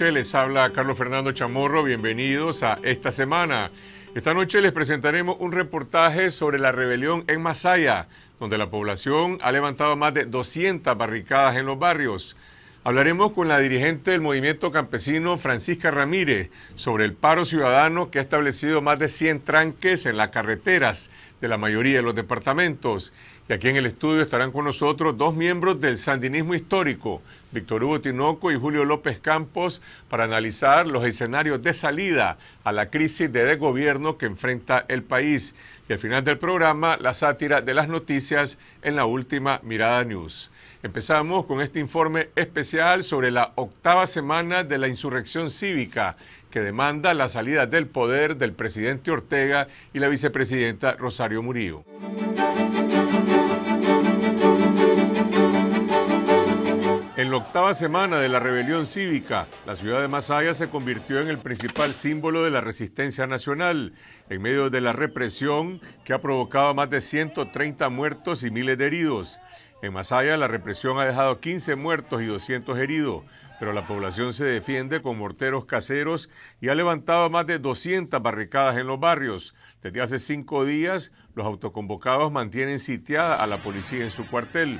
noche, les habla Carlos Fernando Chamorro, bienvenidos a esta semana. Esta noche les presentaremos un reportaje sobre la rebelión en Masaya, donde la población ha levantado más de 200 barricadas en los barrios. Hablaremos con la dirigente del movimiento campesino Francisca Ramírez sobre el paro ciudadano que ha establecido más de 100 tranques en las carreteras de la mayoría de los departamentos. Y aquí en el estudio estarán con nosotros dos miembros del sandinismo histórico, Víctor Hugo Tinoco y Julio López Campos para analizar los escenarios de salida a la crisis de desgobierno que enfrenta el país. Y al final del programa, la sátira de las noticias en la última Mirada News. Empezamos con este informe especial sobre la octava semana de la insurrección cívica que demanda la salida del poder del presidente Ortega y la vicepresidenta Rosario Murillo. En la octava semana de la rebelión cívica, la ciudad de Masaya se convirtió en el principal símbolo de la resistencia nacional, en medio de la represión que ha provocado más de 130 muertos y miles de heridos. En Masaya la represión ha dejado 15 muertos y 200 heridos, pero la población se defiende con morteros caseros y ha levantado más de 200 barricadas en los barrios. Desde hace cinco días, los autoconvocados mantienen sitiada a la policía en su cuartel.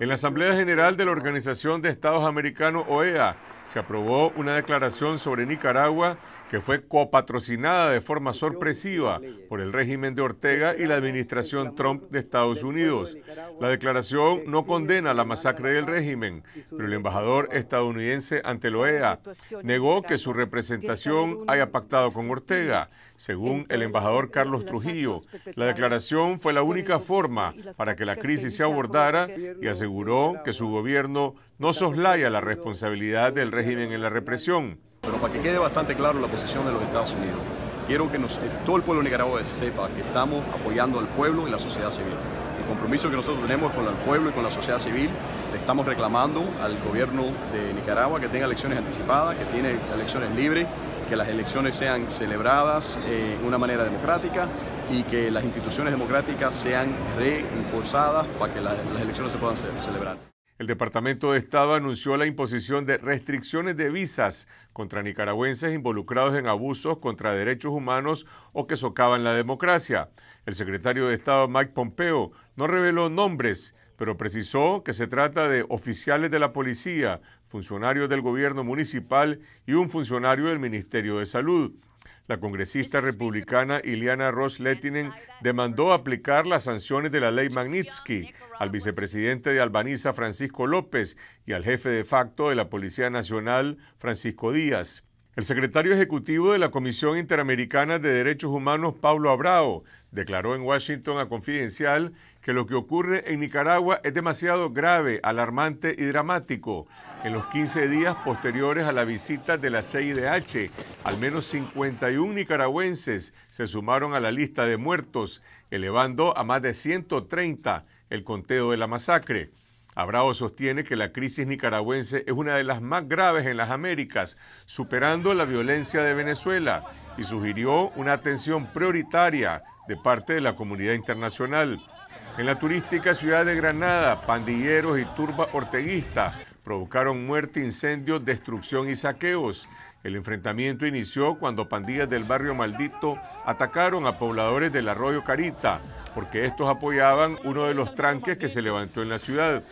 En la Asamblea General de la Organización de Estados Americanos, OEA, se aprobó una declaración sobre Nicaragua que fue copatrocinada de forma sorpresiva por el régimen de Ortega y la administración Trump de Estados Unidos. La declaración no condena la masacre del régimen, pero el embajador estadounidense ante la OEA negó que su representación haya pactado con Ortega. Según el embajador Carlos Trujillo, la declaración fue la única forma para que la crisis se abordara y aseguró que su gobierno no soslaya la responsabilidad del régimen en la represión. Pero para que quede bastante claro la posición de los Estados Unidos, quiero que eh, todo el pueblo nicaragüense sepa que estamos apoyando al pueblo y la sociedad civil. El compromiso que nosotros tenemos con el pueblo y con la sociedad civil, le estamos reclamando al gobierno de Nicaragua que tenga elecciones anticipadas, que tiene elecciones libres, que las elecciones sean celebradas eh, de una manera democrática y que las instituciones democráticas sean reforzadas para que las elecciones se puedan celebrar. El Departamento de Estado anunció la imposición de restricciones de visas contra nicaragüenses involucrados en abusos contra derechos humanos o que socavan la democracia. El secretario de Estado Mike Pompeo no reveló nombres, pero precisó que se trata de oficiales de la policía, funcionarios del gobierno municipal y un funcionario del Ministerio de Salud la congresista republicana Ileana Ross Lettinen demandó aplicar las sanciones de la ley Magnitsky al vicepresidente de Albaniza Francisco López y al jefe de facto de la Policía Nacional Francisco Díaz. El secretario ejecutivo de la Comisión Interamericana de Derechos Humanos, Pablo Abrao, declaró en Washington a Confidencial que lo que ocurre en Nicaragua es demasiado grave, alarmante y dramático. En los 15 días posteriores a la visita de la CIDH, al menos 51 nicaragüenses se sumaron a la lista de muertos, elevando a más de 130 el conteo de la masacre. Abrao sostiene que la crisis nicaragüense es una de las más graves en las Américas, superando la violencia de Venezuela, y sugirió una atención prioritaria de parte de la comunidad internacional. En la turística ciudad de Granada, pandilleros y turba orteguista provocaron muerte, incendios, destrucción y saqueos. El enfrentamiento inició cuando pandillas del barrio Maldito atacaron a pobladores del arroyo Carita, porque estos apoyaban uno de los tranques que se levantó en la ciudad.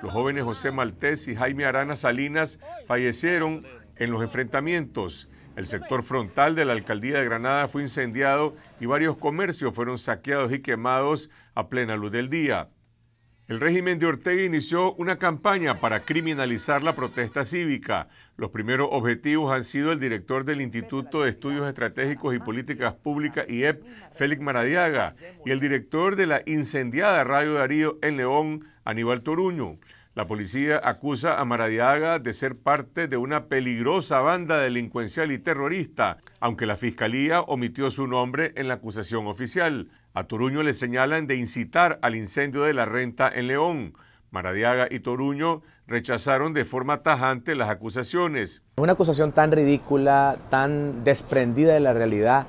Los jóvenes José Maltés y Jaime Arana Salinas fallecieron en los enfrentamientos. El sector frontal de la alcaldía de Granada fue incendiado y varios comercios fueron saqueados y quemados a plena luz del día. El régimen de Ortega inició una campaña para criminalizar la protesta cívica. Los primeros objetivos han sido el director del Instituto de Estudios Estratégicos y Políticas Públicas, IEP, Félix Maradiaga, y el director de la incendiada Radio Darío en León, Aníbal Toruño. La policía acusa a Maradiaga de ser parte de una peligrosa banda delincuencial y terrorista, aunque la fiscalía omitió su nombre en la acusación oficial. A Toruño le señalan de incitar al incendio de la renta en León. Maradiaga y Toruño rechazaron de forma tajante las acusaciones. Una acusación tan ridícula, tan desprendida de la realidad,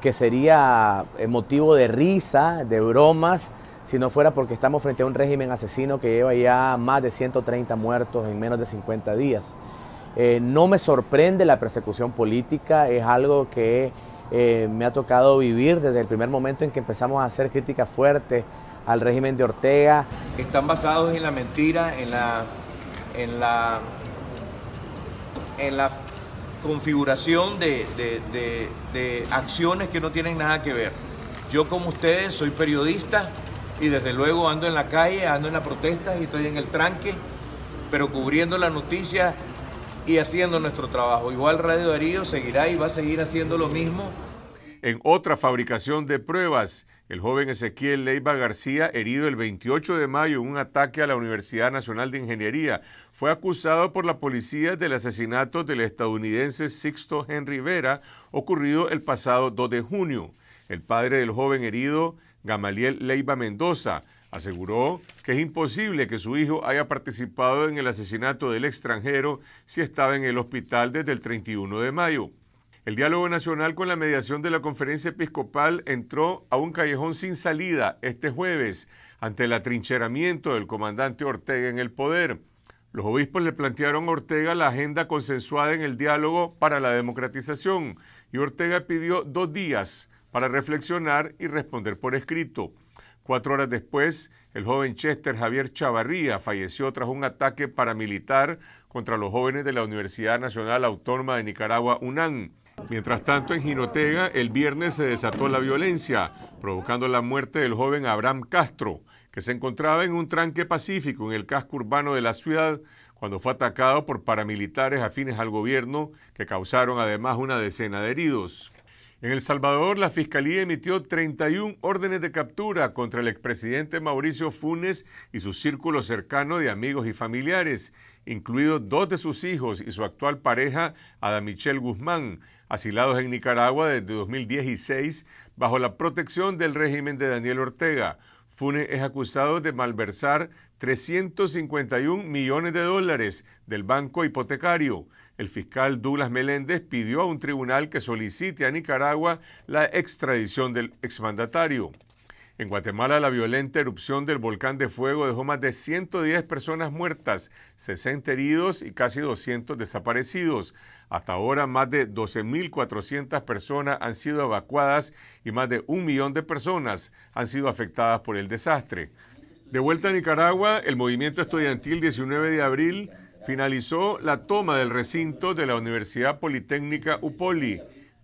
que sería eh, motivo de risa, de bromas si no fuera porque estamos frente a un régimen asesino que lleva ya más de 130 muertos en menos de 50 días. Eh, no me sorprende la persecución política, es algo que eh, me ha tocado vivir desde el primer momento en que empezamos a hacer críticas fuertes al régimen de Ortega. Están basados en la mentira, en la, en la, en la configuración de acciones que no tienen nada que ver. Yo como ustedes soy periodista, y desde luego ando en la calle, ando en la protesta y estoy en el tranque, pero cubriendo la noticia y haciendo nuestro trabajo. Igual Radio Herido seguirá y va a seguir haciendo lo mismo. En otra fabricación de pruebas, el joven Ezequiel Leiva García, herido el 28 de mayo en un ataque a la Universidad Nacional de Ingeniería, fue acusado por la policía del asesinato del estadounidense Sixto Henry Vera, ocurrido el pasado 2 de junio. El padre del joven herido Gamaliel Leiva Mendoza, aseguró que es imposible que su hijo haya participado en el asesinato del extranjero si estaba en el hospital desde el 31 de mayo. El diálogo nacional con la mediación de la conferencia episcopal entró a un callejón sin salida este jueves ante el atrincheramiento del comandante Ortega en el poder. Los obispos le plantearon a Ortega la agenda consensuada en el diálogo para la democratización y Ortega pidió dos días para reflexionar y responder por escrito. Cuatro horas después, el joven Chester Javier Chavarría falleció tras un ataque paramilitar contra los jóvenes de la Universidad Nacional Autónoma de Nicaragua, UNAM. Mientras tanto, en Jinotega, el viernes se desató la violencia, provocando la muerte del joven Abraham Castro, que se encontraba en un tranque pacífico en el casco urbano de la ciudad cuando fue atacado por paramilitares afines al gobierno, que causaron además una decena de heridos. En El Salvador, la Fiscalía emitió 31 órdenes de captura contra el expresidente Mauricio Funes y su círculo cercano de amigos y familiares, incluidos dos de sus hijos y su actual pareja, Ada Michelle Guzmán, asilados en Nicaragua desde 2016 bajo la protección del régimen de Daniel Ortega. Funes es acusado de malversar 351 millones de dólares del banco hipotecario el fiscal Douglas Meléndez pidió a un tribunal que solicite a Nicaragua la extradición del exmandatario. En Guatemala, la violenta erupción del volcán de fuego dejó más de 110 personas muertas, 60 heridos y casi 200 desaparecidos. Hasta ahora, más de 12.400 personas han sido evacuadas y más de un millón de personas han sido afectadas por el desastre. De vuelta a Nicaragua, el movimiento estudiantil 19 de abril finalizó la toma del recinto de la Universidad Politécnica UPOLI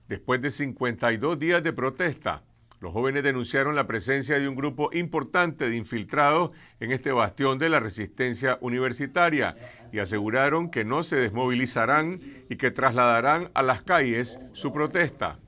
después de 52 días de protesta. Los jóvenes denunciaron la presencia de un grupo importante de infiltrados en este bastión de la resistencia universitaria y aseguraron que no se desmovilizarán y que trasladarán a las calles su protesta.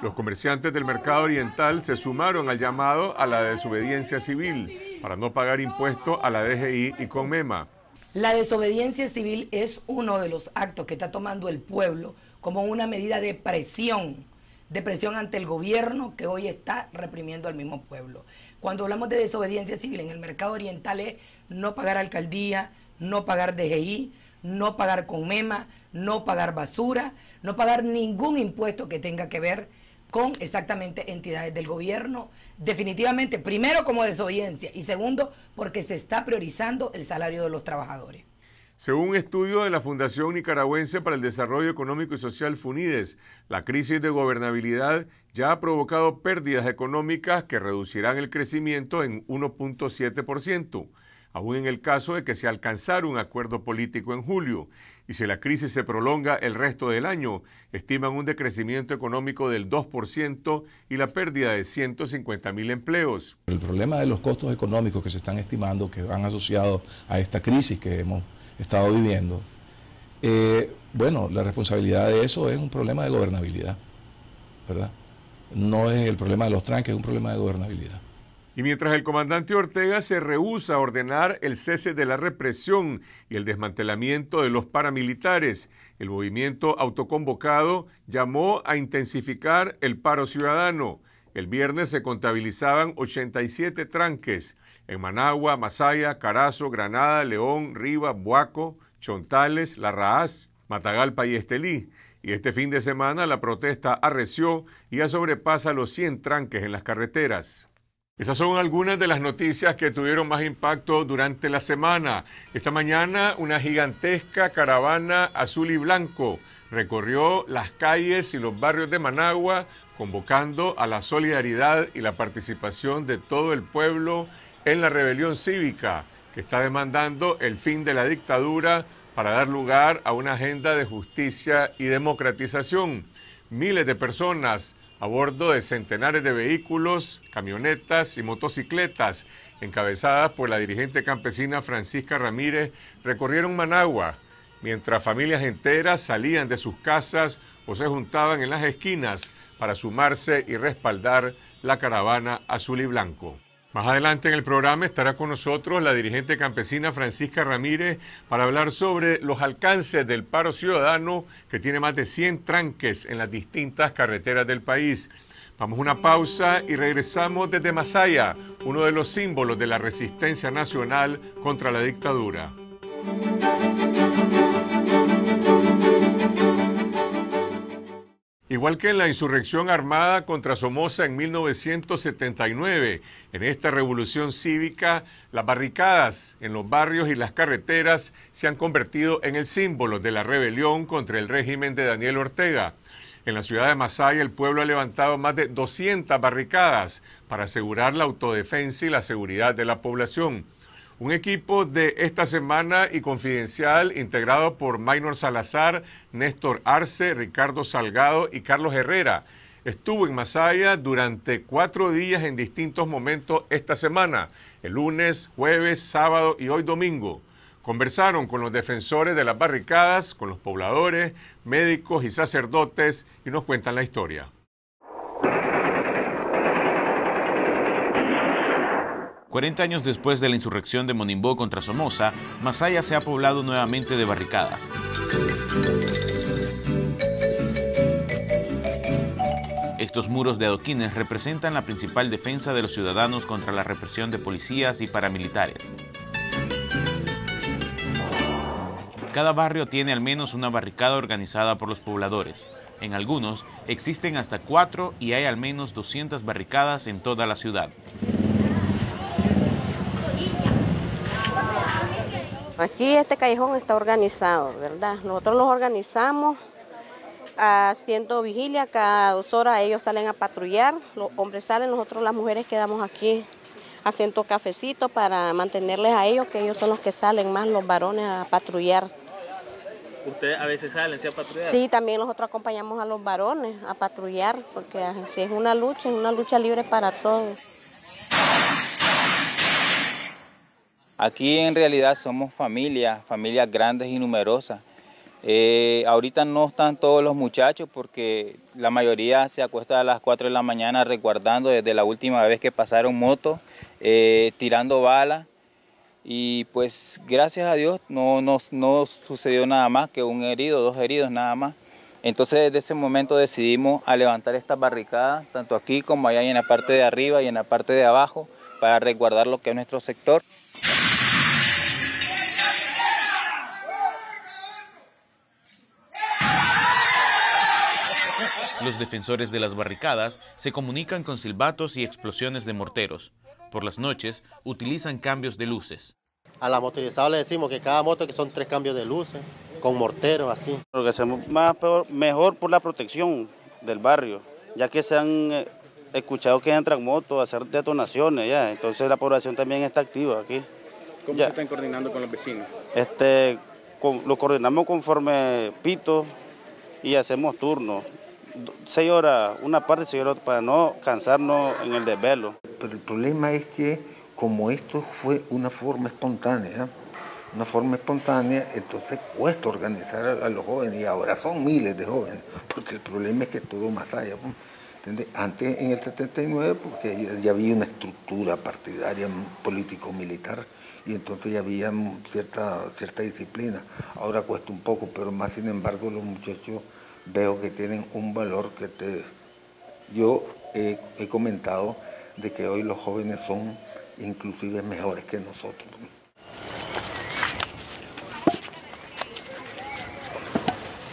Los comerciantes del mercado oriental se sumaron al llamado a la desobediencia civil para no pagar impuestos a la DGI y CONMEMA. La desobediencia civil es uno de los actos que está tomando el pueblo como una medida de presión, de presión ante el gobierno que hoy está reprimiendo al mismo pueblo. Cuando hablamos de desobediencia civil en el mercado oriental es no pagar alcaldía, no pagar DGI, no pagar con mema, no pagar basura, no pagar ningún impuesto que tenga que ver con exactamente entidades del gobierno, definitivamente, primero como desobediencia y segundo porque se está priorizando el salario de los trabajadores. Según un estudio de la Fundación Nicaragüense para el Desarrollo Económico y Social FUNIDES, la crisis de gobernabilidad ya ha provocado pérdidas económicas que reducirán el crecimiento en 1.7%, aún en el caso de que se alcanzara un acuerdo político en julio y si la crisis se prolonga el resto del año, estiman un decrecimiento económico del 2% y la pérdida de 150 mil empleos. El problema de los costos económicos que se están estimando, que van asociados a esta crisis que hemos estado viviendo, eh, bueno, la responsabilidad de eso es un problema de gobernabilidad, ¿verdad? No es el problema de los tranques, es un problema de gobernabilidad. Y mientras el comandante Ortega se rehúsa a ordenar el cese de la represión y el desmantelamiento de los paramilitares, el movimiento autoconvocado llamó a intensificar el paro ciudadano. El viernes se contabilizaban 87 tranques en Managua, Masaya, Carazo, Granada, León, Riva, Buaco, Chontales, La Raaz, Matagalpa y Estelí. Y este fin de semana la protesta arreció y ya sobrepasa los 100 tranques en las carreteras. Esas son algunas de las noticias que tuvieron más impacto durante la semana. Esta mañana una gigantesca caravana azul y blanco recorrió las calles y los barrios de Managua convocando a la solidaridad y la participación de todo el pueblo en la rebelión cívica que está demandando el fin de la dictadura para dar lugar a una agenda de justicia y democratización. Miles de personas a bordo de centenares de vehículos, camionetas y motocicletas, encabezadas por la dirigente campesina Francisca Ramírez, recorrieron Managua, mientras familias enteras salían de sus casas o se juntaban en las esquinas para sumarse y respaldar la caravana azul y blanco. Más adelante en el programa estará con nosotros la dirigente campesina Francisca Ramírez para hablar sobre los alcances del paro ciudadano que tiene más de 100 tranques en las distintas carreteras del país. Vamos a una pausa y regresamos desde Masaya, uno de los símbolos de la resistencia nacional contra la dictadura. Igual que en la insurrección armada contra Somoza en 1979, en esta revolución cívica, las barricadas en los barrios y las carreteras se han convertido en el símbolo de la rebelión contra el régimen de Daniel Ortega. En la ciudad de Masaya, el pueblo ha levantado más de 200 barricadas para asegurar la autodefensa y la seguridad de la población. Un equipo de esta semana y confidencial integrado por Maynor Salazar, Néstor Arce, Ricardo Salgado y Carlos Herrera. Estuvo en Masaya durante cuatro días en distintos momentos esta semana, el lunes, jueves, sábado y hoy domingo. Conversaron con los defensores de las barricadas, con los pobladores, médicos y sacerdotes y nos cuentan la historia. 40 años después de la insurrección de Monimbó contra Somoza, Masaya se ha poblado nuevamente de barricadas. Estos muros de adoquines representan la principal defensa de los ciudadanos contra la represión de policías y paramilitares. Cada barrio tiene al menos una barricada organizada por los pobladores. En algunos existen hasta cuatro y hay al menos 200 barricadas en toda la ciudad. Aquí este callejón está organizado, ¿verdad? Nosotros los organizamos haciendo vigilia, cada dos horas ellos salen a patrullar, los hombres salen, nosotros las mujeres quedamos aquí haciendo cafecito para mantenerles a ellos, que ellos son los que salen más, los varones, a patrullar. ¿Ustedes a veces salen a patrullar? Sí, también nosotros acompañamos a los varones a patrullar, porque así es una lucha, es una lucha libre para todos. Aquí en realidad somos familias, familias grandes y numerosas. Eh, ahorita no están todos los muchachos porque la mayoría se acuesta a las 4 de la mañana resguardando desde la última vez que pasaron motos, eh, tirando balas. Y pues gracias a Dios no, sucedió nada más que un herido, dos heridos nada más. Entonces desde ese momento decidimos levantar esta barricada, tanto aquí como allá y en la parte de arriba y en la parte de abajo, para resguardar lo que es nuestro sector. Los defensores de las barricadas se comunican con silbatos y explosiones de morteros. Por las noches utilizan cambios de luces. A la motorizada le decimos que cada moto que son tres cambios de luces, con morteros así. Lo que hacemos más mejor por la protección del barrio, ya que se han eh, escuchado que entran motos a hacer detonaciones, ya. entonces la población también está activa aquí. ¿Cómo se están coordinando con los vecinos? Este, lo coordinamos conforme pito y hacemos turnos seis horas una parte y seis horas para no cansarnos en el desvelo. Pero el problema es que como esto fue una forma espontánea, ¿eh? una forma espontánea, entonces cuesta organizar a, los jóvenes y ahora son miles de jóvenes, porque el problema es que todo más allá. Antes, en el 79, porque ya había una estructura partidaria político-militar y entonces ya había cierta, cierta disciplina. Ahora cuesta un poco, pero más sin embargo los muchachos veo que tienen un valor que te... Yo he, comentado de que hoy los jóvenes son inclusive mejores que nosotros.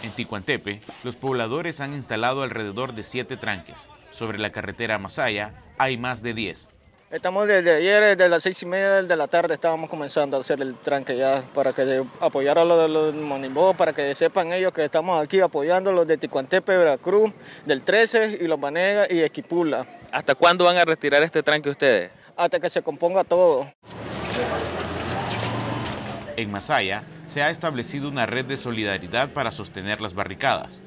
En Ticuantepe, los pobladores han instalado alrededor de siete tranques. Sobre la carretera Masaya hay más de 10 Estamos desde ayer, desde las seis y media de la tarde, estábamos comenzando a hacer el tranque ya para que apoyar a los de los Monimbó, para que sepan ellos que estamos aquí apoyando a los de Ticuantepe, Veracruz, del 13 y los Banega y Equipula. ¿Hasta cuándo van a retirar este tranque ustedes? Hasta que se componga todo. En Masaya se ha establecido una red de solidaridad para sostener las barricadas.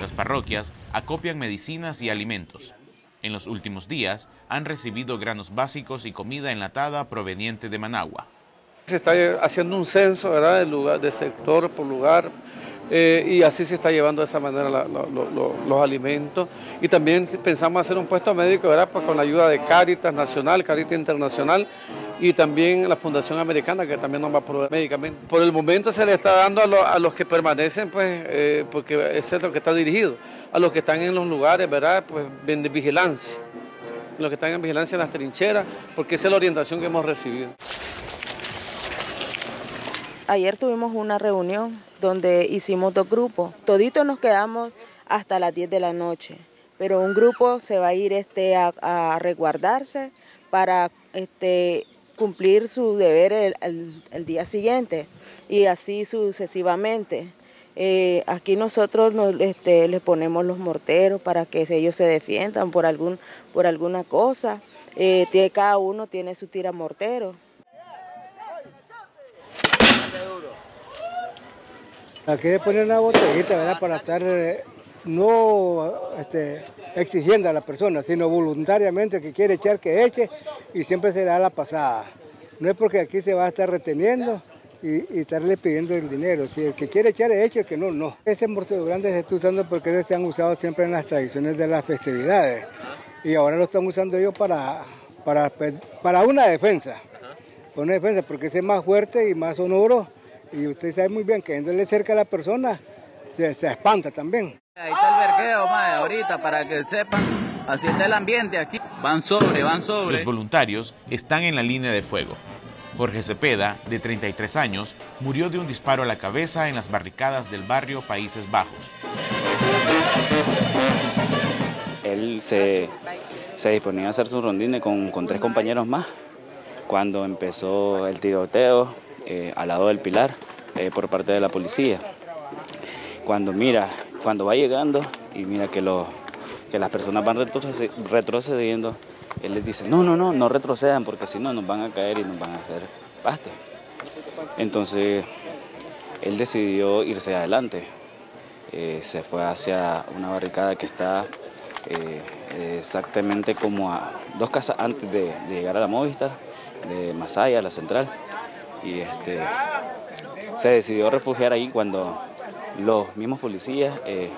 Las parroquias acopian medicinas y alimentos. En los últimos días han recibido granos básicos y comida enlatada proveniente de Managua. Se está haciendo un censo De, lugar, de sector por lugar eh, y así se está llevando de esa manera los alimentos. Y también pensamos hacer un puesto médico ¿verdad? Pues con la ayuda de Caritas Nacional, Caritas Internacional y también la Fundación Americana que también nos va a proveer medicamentos. Por el momento se le está dando a, los que permanecen, pues, eh, porque ese es lo que está dirigido a los que están en los lugares, ¿verdad? Pues de vigilancia, los que están en vigilancia en las trincheras, porque esa es la orientación que hemos recibido. Ayer tuvimos una reunión donde hicimos dos grupos. Toditos nos quedamos hasta las 10 de la noche, pero un grupo se va a ir este, a, resguardarse para este, cumplir su deber el, día siguiente y así sucesivamente. Eh, aquí nosotros este, les ponemos los morteros para que ellos se defiendan por, algún, por alguna cosa. Eh, tiene, cada uno tiene su tira mortero. Aquí le ponen una botellita para estar eh, no este, exigiendo a la persona, sino voluntariamente que quiere echar que eche y siempre se da la pasada. No es porque aquí se va a estar reteniendo y, estarle pidiendo el dinero. Si el que quiere echar, eche, el que no, no. Ese morcego grande se está usando porque se han usado siempre en las tradiciones de las festividades. Y ahora lo están usando ellos para, para, pues, una defensa. Una defensa porque ese es más fuerte y más sonoro. Y usted sabe muy bien que yéndole cerca a la persona se, espanta también. Ahí está el vergueo, madre, ahorita, para que sepan. Así está el ambiente aquí. Van sobre, van sobre. Los voluntarios están en la línea de fuego. Jorge Cepeda, de 33 años, murió de un disparo a la cabeza en las barricadas del barrio Países Bajos. Él se, disponía a hacer su rondine con, tres compañeros más cuando empezó el tiroteo eh, al lado del pilar eh, por parte de la policía. Cuando mira, cuando va llegando y mira que, que las personas van retrocediendo él les dice, no, no, no, no retrocedan porque si no nos van a caer y nos van a hacer paste. Entonces, él decidió irse adelante. Eh, se fue hacia una barricada que está eh, exactamente como a dos casas antes de, llegar a la Movistar, de Masaya, la central. Y este, se decidió refugiar ahí cuando los mismos policías eh,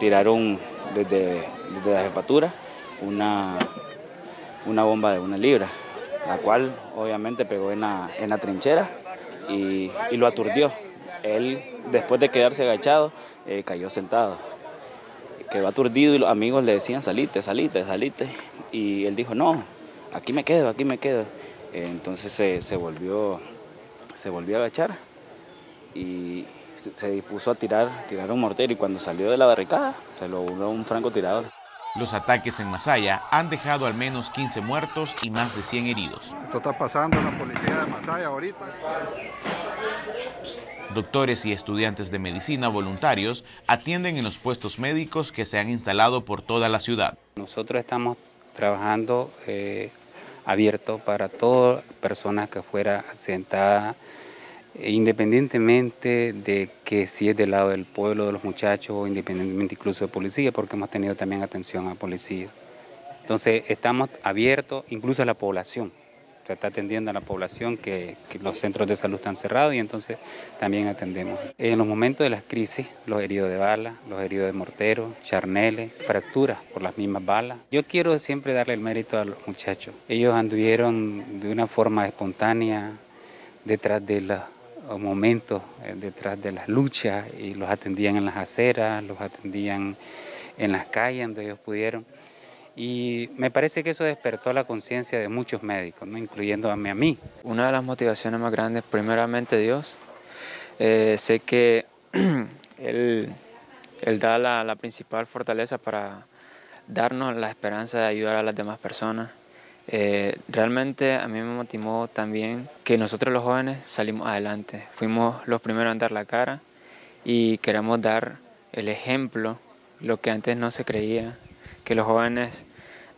tiraron desde, desde la jefatura una una bomba de una libra, la cual obviamente pegó en la, trinchera y, lo aturdió. Él, después de quedarse agachado, eh, cayó sentado. Quedó aturdido y los amigos le decían, salite, salite, salite. Y él dijo, no, aquí me quedo, aquí me quedo. Eh, entonces se, volvió, se volvió a agachar y se, dispuso a tirar, tirar un mortero y cuando salió de la barricada se lo voló un francotirador. Los ataques en Masaya han dejado al menos 15 muertos y más de 100 heridos. Esto está pasando en la policía de Masaya ahorita. Doctores y estudiantes de medicina voluntarios atienden en los puestos médicos que se han instalado por toda la ciudad. Nosotros estamos trabajando eh, abierto para todas personas que fuera accidentada e independientemente de que si es del lado del pueblo, de los muchachos, o independientemente incluso de policía, porque hemos tenido también atención a policías. Entonces estamos abiertos incluso a la población, se está atendiendo a la población que, los centros de salud están cerrados y entonces también atendemos. En los momentos de las crisis, los heridos de balas los heridos de mortero, charneles, fracturas por las mismas balas. Yo quiero siempre darle el mérito a los muchachos. Ellos anduvieron de una forma espontánea detrás de las eh, momentos eh, detrás de las luchas y los atendían en las aceras, los atendían en las calles donde ellos pudieron. Y me parece que eso despertó la conciencia de muchos médicos, ¿no? incluyendo a mí, Una de las motivaciones más grandes, primeramente Dios. Eh, sé que él, da la principal fortaleza para darnos la esperanza de ayudar a las demás personas. Eh, realmente a mí me motivó también que nosotros los jóvenes salimos adelante, fuimos los primeros en dar la cara y queremos dar el ejemplo, lo que antes no se creía, que los jóvenes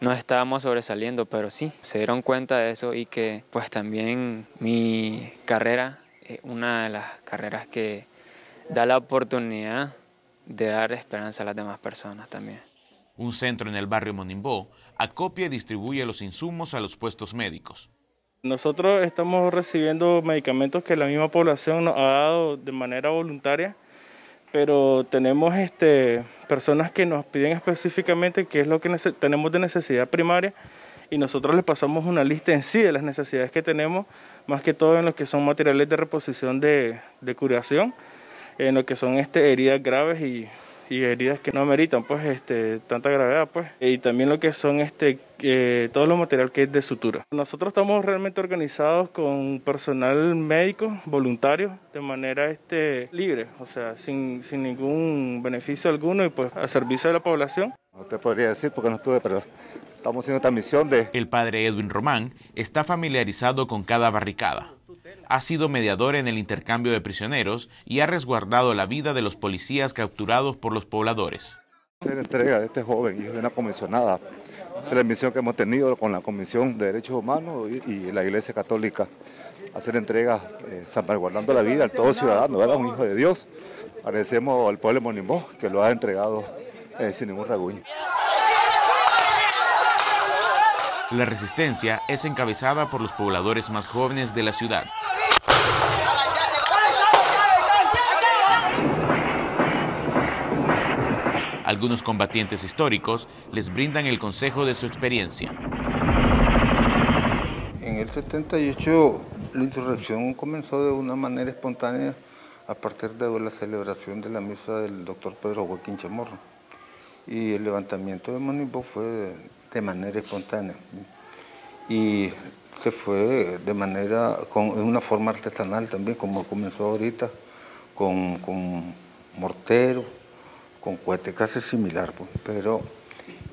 no estábamos sobresaliendo, pero sí, se dieron cuenta de eso y que pues también mi carrera es una de las carreras que da la oportunidad de dar esperanza a las demás personas también. Un centro en el barrio Monimbó acopia y distribuye los insumos a los puestos médicos. Nosotros estamos recibiendo medicamentos que la misma población nos ha dado de manera voluntaria, pero tenemos este, personas que nos piden específicamente qué es lo que tenemos de necesidad primaria y nosotros les pasamos una lista en sí de las necesidades que tenemos, más que todo en lo que son materiales de reposición de, de curación, en lo que son este, heridas graves y y heridas que no ameritan pues este tanta gravedad pues y también lo que son este eh, todo lo material que es de sutura nosotros estamos realmente organizados con personal médico voluntario de manera este libre o sea sin, sin ningún beneficio alguno y pues a servicio de la población no te podría decir porque no estuve pero estamos haciendo esta misión de el padre Edwin Román está familiarizado con cada barricada ha sido mediador en el intercambio de prisioneros y ha resguardado la vida de los policías capturados por los pobladores. Hacer entrega de este joven, hijo de una comisionada, es la misión que hemos tenido con la Comisión de Derechos Humanos y, la Iglesia Católica, hacer entrega eh, salvaguardando la vida al todo ciudadano, era un hijo de Dios. Agradecemos al pueblo de Monimó que lo ha entregado eh, sin ningún raguño. La resistencia es encabezada por los pobladores más jóvenes de la ciudad. Algunos combatientes históricos les brindan el consejo de su experiencia. En el 78 la insurrección comenzó de una manera espontánea a partir de la celebración de la misa del doctor Pedro Joaquín Chamorro. Y el levantamiento de Monipo fue de manera espontánea y se fue de manera, con una forma artesanal también, como comenzó ahorita, con, con mortero, con cohete casi similar, pues. pero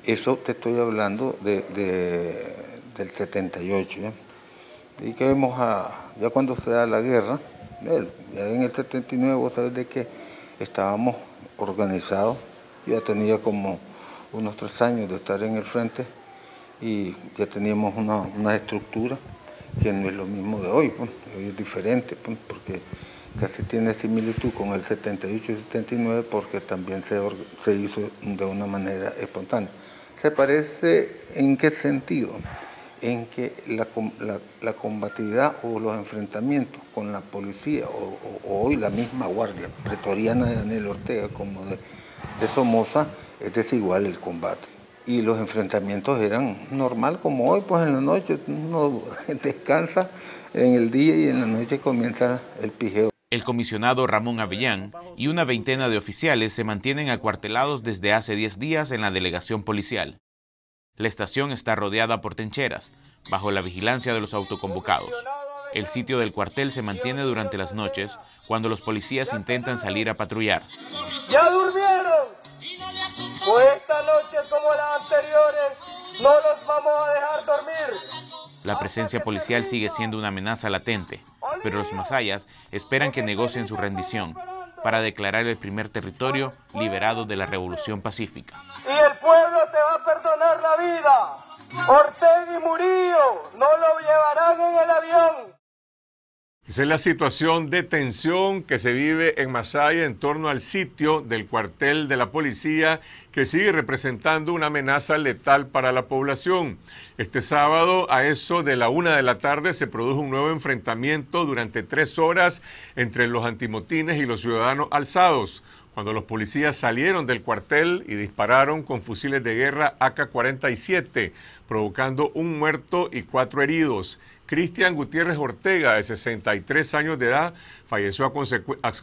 eso te estoy hablando del 78. Y que vemos a, ya cuando se da la guerra, ya en el 79, vos sabés de que estábamos organizados, ya tenía como unos tres años de estar en el frente y ya teníamos una, estructura que no es lo mismo de hoy, pues, hoy es diferente pues, porque casi tiene similitud con el 78 y 79 porque también se, se hizo de una manera espontánea. ¿Se parece en qué sentido? En que la, combatividad o los enfrentamientos con la policía o, hoy la misma guardia pretoriana de Daniel Ortega como de, de Somoza es desigual el combate. Y los enfrentamientos eran normal como hoy, pues en la noche uno descansa en el día y en la noche comienza el pijeo. El comisionado Ramón Avellán y una veintena de oficiales se mantienen acuartelados desde hace 10 días en la delegación policial. La estación está rodeada por tencheras, bajo la vigilancia de los autoconvocados. El sitio del cuartel se mantiene durante las noches cuando los policías intentan salir a patrullar. ¡Ya durmieron! Pues esta noche como las anteriores, no los vamos a dejar dormir. La presencia policial sigue siendo una amenaza latente, pero los masayas esperan que negocien su rendición para declarar el primer territorio liberado de la Revolución Pacífica. Y el pueblo te va a perdonar la vida. Ortega y Murillo no lo llevarán en el avión es la situación de tensión que se vive en Masaya en torno al sitio del cuartel de la policía que sigue representando una amenaza letal para la población. Este sábado a eso de la una de la tarde se produjo un nuevo enfrentamiento durante tres horas entre los antimotines y los ciudadanos alzados cuando los policías salieron del cuartel y dispararon con fusiles de guerra AK-47, provocando un muerto y cuatro heridos. Cristian Gutiérrez Ortega, de 63 años de edad, falleció a,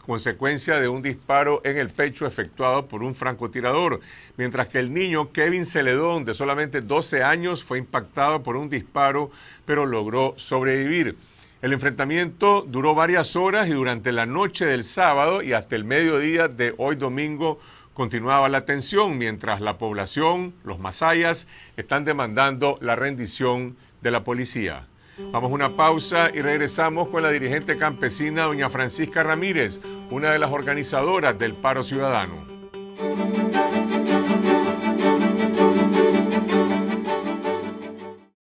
consecuencia de un disparo en el pecho efectuado por un francotirador, mientras que el niño Kevin Celedón, de solamente 12 años, fue impactado por un disparo, pero logró sobrevivir. El enfrentamiento duró varias horas y durante la noche del sábado y hasta el mediodía de hoy domingo continuaba la tensión mientras la población, los masayas, están demandando la rendición de la policía. Vamos a una pausa y regresamos con la dirigente campesina doña Francisca Ramírez, una de las organizadoras del paro ciudadano.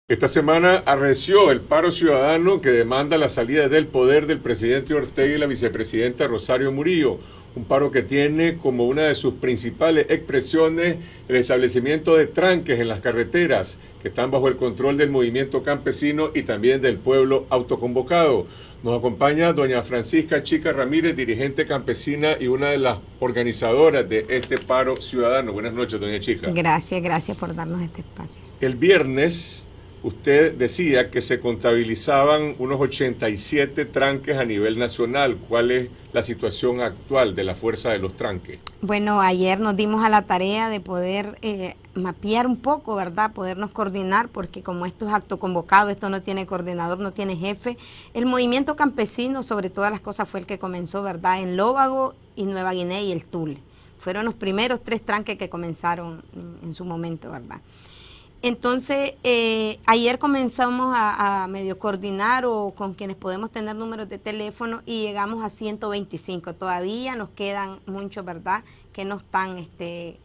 Esta semana arreció el paro ciudadano que demanda la salida del poder del presidente Ortega y la vicepresidenta Rosario Murillo un paro que tiene como una de sus principales expresiones el establecimiento de tranques en las carreteras que están bajo el control del movimiento campesino y también del pueblo autoconvocado. Nos acompaña doña Francisca Chica Ramírez, dirigente campesina y una de las organizadoras de este paro ciudadano. Buenas noches, doña Chica. Gracias, gracias por darnos este espacio. El viernes usted decía que se contabilizaban unos 87 tranques a nivel nacional. ¿Cuál es la situación actual de la fuerza de los tranques? Bueno, ayer nos dimos a la tarea de poder eh, mapear un poco, ¿verdad? Podernos coordinar, porque como esto es acto convocado, esto no tiene coordinador, no tiene jefe. El movimiento campesino, sobre todas las cosas, fue el que comenzó, ¿verdad? En Lóbago y Nueva Guinea y el Tule. Fueron los primeros tres tranques que comenzaron en su momento, ¿verdad? Entonces, eh, ayer comenzamos a, medio coordinar o con quienes podemos tener números de teléfono y llegamos a 125. Todavía nos quedan muchos, ¿verdad?, que no están, este,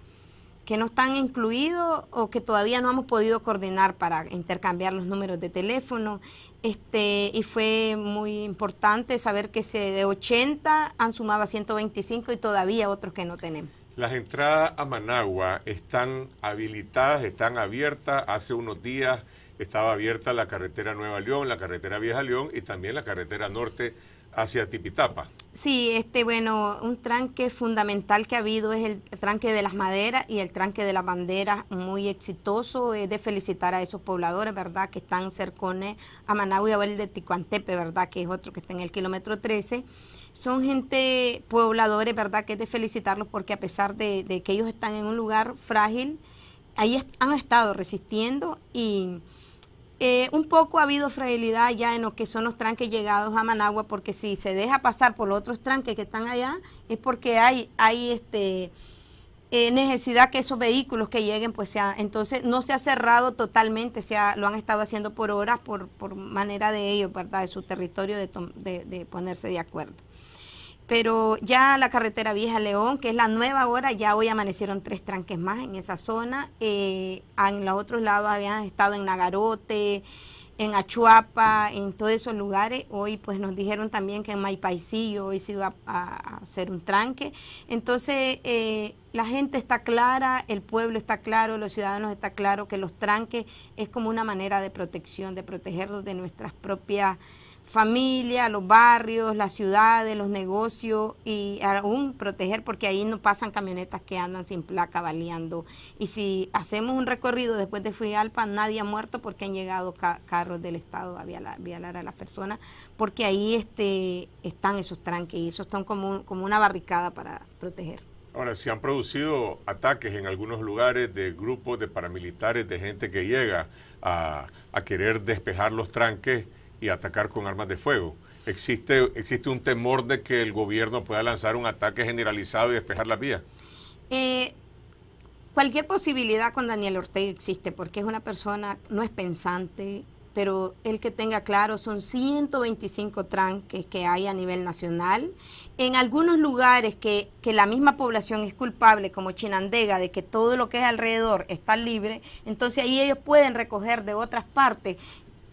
que no están incluidos o que todavía no hemos podido coordinar para intercambiar los números de teléfono. Este, y fue muy importante saber que se de 80 han sumado a 125 y todavía otros que no tenemos. Las entradas a Managua están habilitadas, están abiertas. Hace unos días estaba abierta la carretera Nueva León, la carretera Vieja León y también la carretera norte hacia Tipitapa. Sí, este bueno, un tranque fundamental que ha habido es el tranque de las maderas y el tranque de las banderas, muy exitoso, es de felicitar a esos pobladores, ¿verdad? Que están cercones a Managua y a ver el de Ticuantepe, ¿verdad? Que es otro que está en el kilómetro 13 son gente pobladores, ¿verdad? Que es de felicitarlos porque a pesar de, que ellos están en un lugar frágil, ahí han estado resistiendo y eh, un poco ha habido fragilidad ya en lo que son los tranques llegados a Managua porque si se deja pasar por los otros tranques que están allá es porque hay, hay este... Eh, necesidad que esos vehículos que lleguen, pues sea, entonces no se ha cerrado totalmente, se lo han estado haciendo por horas, por, por manera de ellos, ¿verdad? De su territorio de ponerse de acuerdo pero ya la carretera Vieja León, que es la nueva ahora, ya hoy amanecieron tres tranques más en esa zona. Eh, en los otros lados habían estado en Nagarote, en Achuapa, en todos esos lugares. Hoy pues nos dijeron también que en Maipaisillo hoy se iba a, hacer un tranque. Entonces eh, la gente está clara, el pueblo está claro, los ciudadanos está claro que los tranques es como una manera de protección, de protegerlos de nuestras propias familia, los barrios, las ciudades, los negocios y aún proteger porque ahí no pasan camionetas que andan sin placa baleando. Y si hacemos un recorrido después de fuigalpa nadie ha muerto porque han llegado carros del Estado a violar, a las personas porque ahí este, están esos tranques y esos están como, como una barricada para proteger. Ahora, si han producido ataques en algunos lugares de grupos de paramilitares, de gente que llega a, a querer despejar los tranques y atacar con armas de fuego. ¿Existe, existe un temor de que el gobierno pueda lanzar un ataque generalizado y despejar las vías? Eh, cualquier posibilidad con Daniel Ortega existe porque es una persona, no es pensante, pero el que tenga claro, son 125 tranques que hay a nivel nacional. En algunos lugares que, que, la misma población es culpable, como Chinandega, de que todo lo que es alrededor está libre, entonces ahí ellos pueden recoger de otras partes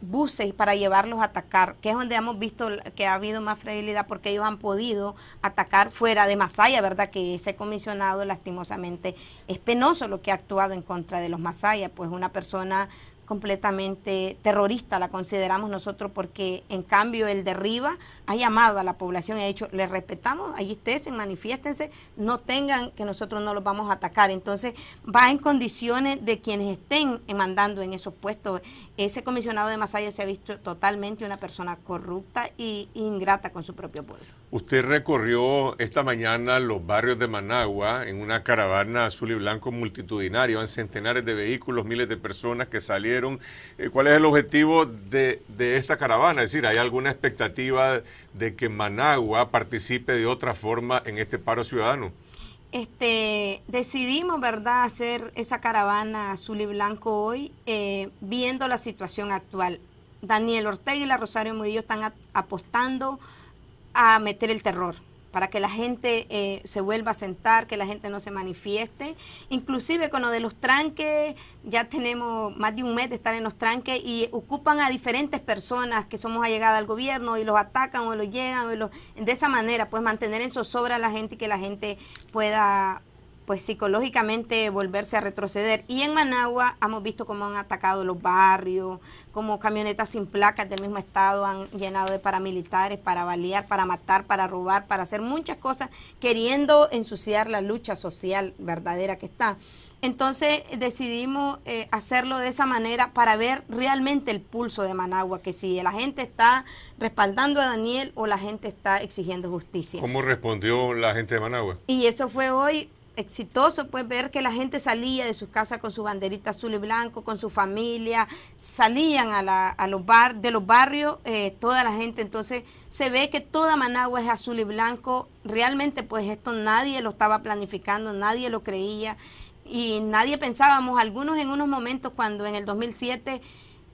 buses para llevarlos a atacar, que es donde hemos visto que ha habido más fragilidad porque ellos han podido atacar fuera de Masaya, ¿verdad? Que ese comisionado lastimosamente es penoso lo que ha actuado en contra de los Masaya, pues una persona completamente terrorista, la consideramos nosotros, porque en cambio el derriba ha llamado a la población y ha dicho, les respetamos, ahí estén, manifiéstense, no tengan que nosotros no los vamos a atacar. Entonces va en condiciones de quienes estén mandando en esos puestos ese comisionado de Masaya se ha visto totalmente una persona corrupta e ingrata con su propio pueblo. Usted recorrió esta mañana los barrios de Managua en una caravana azul y blanco multitudinaria, en centenares de vehículos, miles de personas que salieron. Eh, ¿Cuál es el objetivo de esta caravana? Es decir, ¿hay alguna expectativa de que Managua participe de otra forma en este paro ciudadano? Este, decidimos, ¿verdad?, hacer esa caravana azul y blanco hoy, eh, viendo la situación actual. Daniel Ortega y la Rosario Murillo están apostando a meter el terror, para que la gente eh, se vuelva a sentar, que la gente no se manifieste. Inclusive con lo de los tranques, ya tenemos más de un mes de estar en los tranques y ocupan a diferentes personas que somos allegadas al gobierno y los atacan o los llegan. O de esa manera, pues mantener en zozobra a la gente y que la gente pueda pues psicológicamente volverse a retroceder. Y en Managua hemos visto cómo han atacado los barrios, cómo camionetas sin placas del mismo estado han llenado de paramilitares para balear, para matar, para robar, para hacer muchas cosas, queriendo ensuciar la lucha social verdadera que está. Entonces decidimos eh, hacerlo de esa manera para ver realmente el pulso de Managua, que si la gente está respaldando a Daniel o la gente está exigiendo justicia. ¿Cómo respondió la gente de Managua? Y eso fue hoy exitoso, pues ver que la gente salía de sus casas con su banderita azul y blanco, con su familia, salían a, la, a los bar, de los barrios, eh, toda la gente, entonces se ve que toda Managua es azul y blanco, realmente pues esto nadie lo estaba planificando, nadie lo creía y nadie pensábamos, algunos en unos momentos cuando en el 2007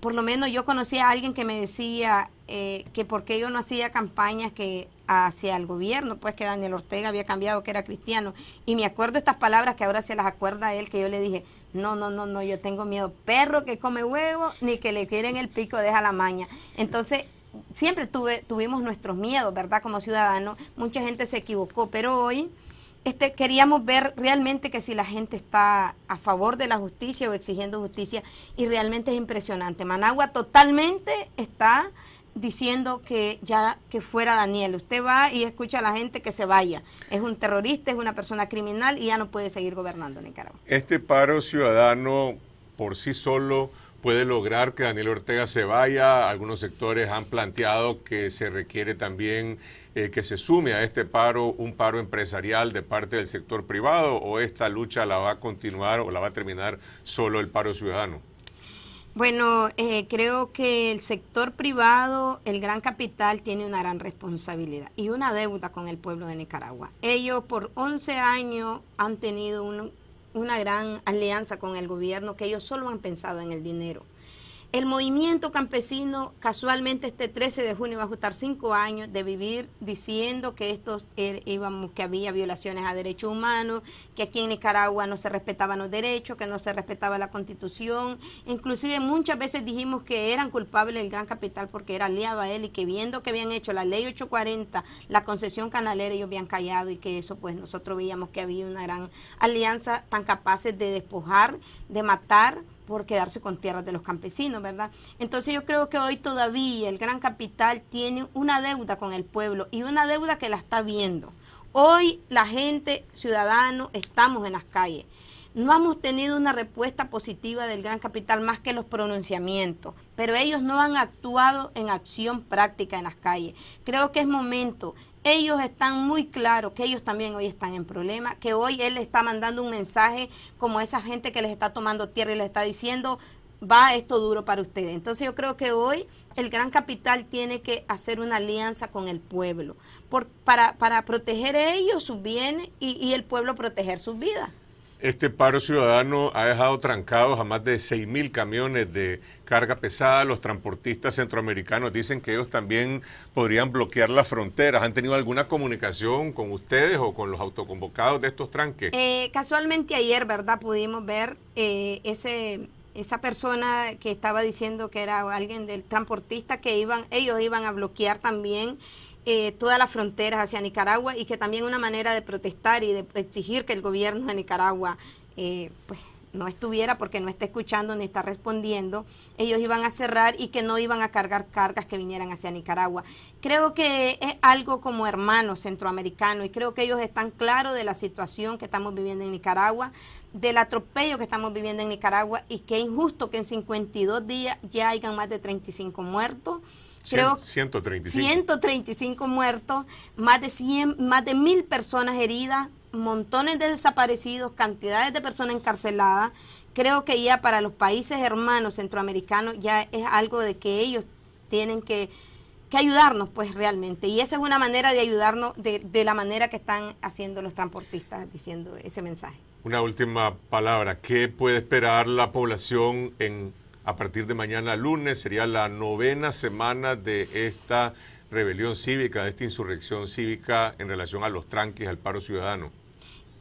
por lo menos yo conocía a alguien que me decía eh, que porque yo no hacía campañas que hacia el gobierno, pues que Daniel Ortega había cambiado, que era cristiano. Y me acuerdo estas palabras que ahora se las acuerda él, que yo le dije, no, no, no, no, yo tengo miedo, perro que come huevo, ni que le quieren el pico, deja la maña. Entonces, siempre tuve, tuvimos nuestros miedos, ¿verdad? Como ciudadanos, mucha gente se equivocó, pero hoy este, queríamos ver realmente que si la gente está a favor de la justicia o exigiendo justicia, y realmente es impresionante. Managua totalmente está diciendo que ya que fuera Daniel. Usted va y escucha a la gente que se vaya. Es un terrorista, es una persona criminal y ya no puede seguir gobernando Nicaragua. Este paro ciudadano por sí solo puede lograr que Daniel Ortega se vaya. Algunos sectores han planteado que se requiere también eh, que se sume a este paro un paro empresarial de parte del sector privado o esta lucha la va a continuar o la va a terminar solo el paro ciudadano. Bueno, eh, creo que el sector privado, el gran capital, tiene una gran responsabilidad y una deuda con el pueblo de Nicaragua. Ellos por 11 años han tenido una gran alianza con el gobierno que ellos solo han pensado en el dinero. El movimiento campesino casualmente este 13 de junio va a ajustar cinco años de vivir diciendo que estos íbamos, que había violaciones a derechos humanos, que aquí en Nicaragua no se respetaban los derechos, que no se respetaba la constitución. Inclusive muchas veces dijimos que eran culpables el gran capital porque era aliado a él y que viendo que habían hecho la ley 840, la concesión canalera, ellos habían callado y que eso pues nosotros veíamos que había una gran alianza tan capaces de despojar, de matar por quedarse con tierras de los campesinos, ¿verdad? Entonces yo creo que hoy todavía el gran capital tiene una deuda con el pueblo y una deuda que la está viendo. Hoy la gente, ciudadanos, estamos en las calles. No hemos tenido una respuesta positiva del gran capital más que los pronunciamientos, pero ellos no han actuado en acción práctica en las calles. Creo que es momento ellos están muy claros que ellos también hoy están en problema, que hoy él está mandando un mensaje como esa gente que les está tomando tierra y les está diciendo, va esto duro para ustedes. Entonces yo creo que hoy el gran capital tiene que hacer una alianza con el pueblo para, proteger ellos sus bienes y, y el pueblo proteger sus vidas. Este paro ciudadano ha dejado trancados a más de 6.000 camiones de carga pesada. Los transportistas centroamericanos dicen que ellos también podrían bloquear las fronteras. ¿Han tenido alguna comunicación con ustedes o con los autoconvocados de estos tranques? Eh, casualmente ayer, ¿verdad? Pudimos ver eh, ese, esa persona que estaba diciendo que era alguien del transportista que iban, ellos iban a bloquear también eh, todas las fronteras hacia Nicaragua y que también una manera de protestar y de exigir que el gobierno de Nicaragua eh, pues, no estuviera porque no está escuchando ni está respondiendo, ellos iban a cerrar y que no iban a cargar cargas que vinieran hacia Nicaragua. Creo que es algo como hermanos centroamericanos y creo que ellos están claros de la situación que estamos viviendo en Nicaragua, del atropello que estamos viviendo en Nicaragua y que es injusto que en 52 días ya hayan más de 35 muertos creo 135. muertos, más de 100, más de mil personas heridas, montones de desaparecidos, cantidades de personas encarceladas. Creo que ya para los países hermanos centroamericanos ya es algo de que ellos tienen que, ayudarnos, pues realmente. Y esa es una manera de ayudarnos de, de la manera que están haciendo los transportistas diciendo ese mensaje. Una última palabra. ¿Qué puede esperar la población en a partir de mañana lunes. Sería la novena semana de esta rebelión cívica, de esta insurrección cívica en relación a los tranques, al paro ciudadano.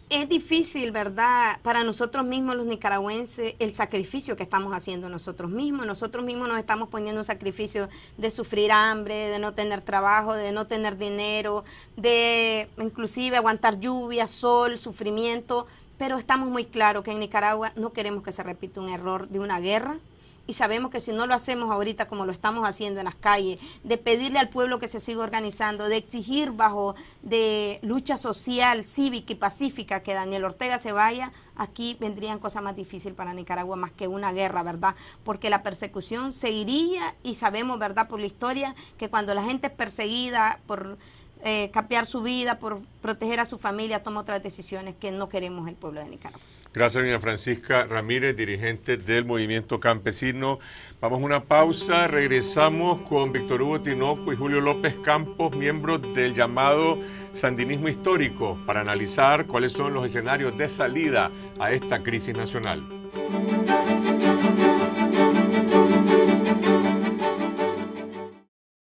Es difícil, ¿verdad? Para nosotros mismos los nicaragüenses, el sacrificio que estamos haciendo nosotros mismos. Nosotros mismos nos estamos poniendo un sacrificio de sufrir hambre, de no tener trabajo, de no tener dinero, de inclusive aguantar lluvia, sol, sufrimiento. Pero estamos muy claros que en Nicaragua no queremos que se repita un error de una guerra, y sabemos que si no lo hacemos ahorita como lo estamos haciendo en las calles, de pedirle al pueblo que se siga organizando, de exigir bajo de lucha social, cívica y pacífica que Daniel Ortega se vaya, aquí vendrían cosas más difíciles para Nicaragua más que una guerra, ¿verdad? Porque la persecución seguiría y sabemos, ¿verdad? Por la historia, que cuando la gente es perseguida por... Eh, capear su vida por proteger a su familia, toma otras decisiones que no queremos el pueblo de Nicaragua. Gracias, doña Francisca Ramírez, dirigente del movimiento campesino. Vamos a una pausa, regresamos con Víctor Hugo Tinoco y Julio López Campos, miembros del llamado Sandinismo Histórico, para analizar cuáles son los escenarios de salida a esta crisis nacional.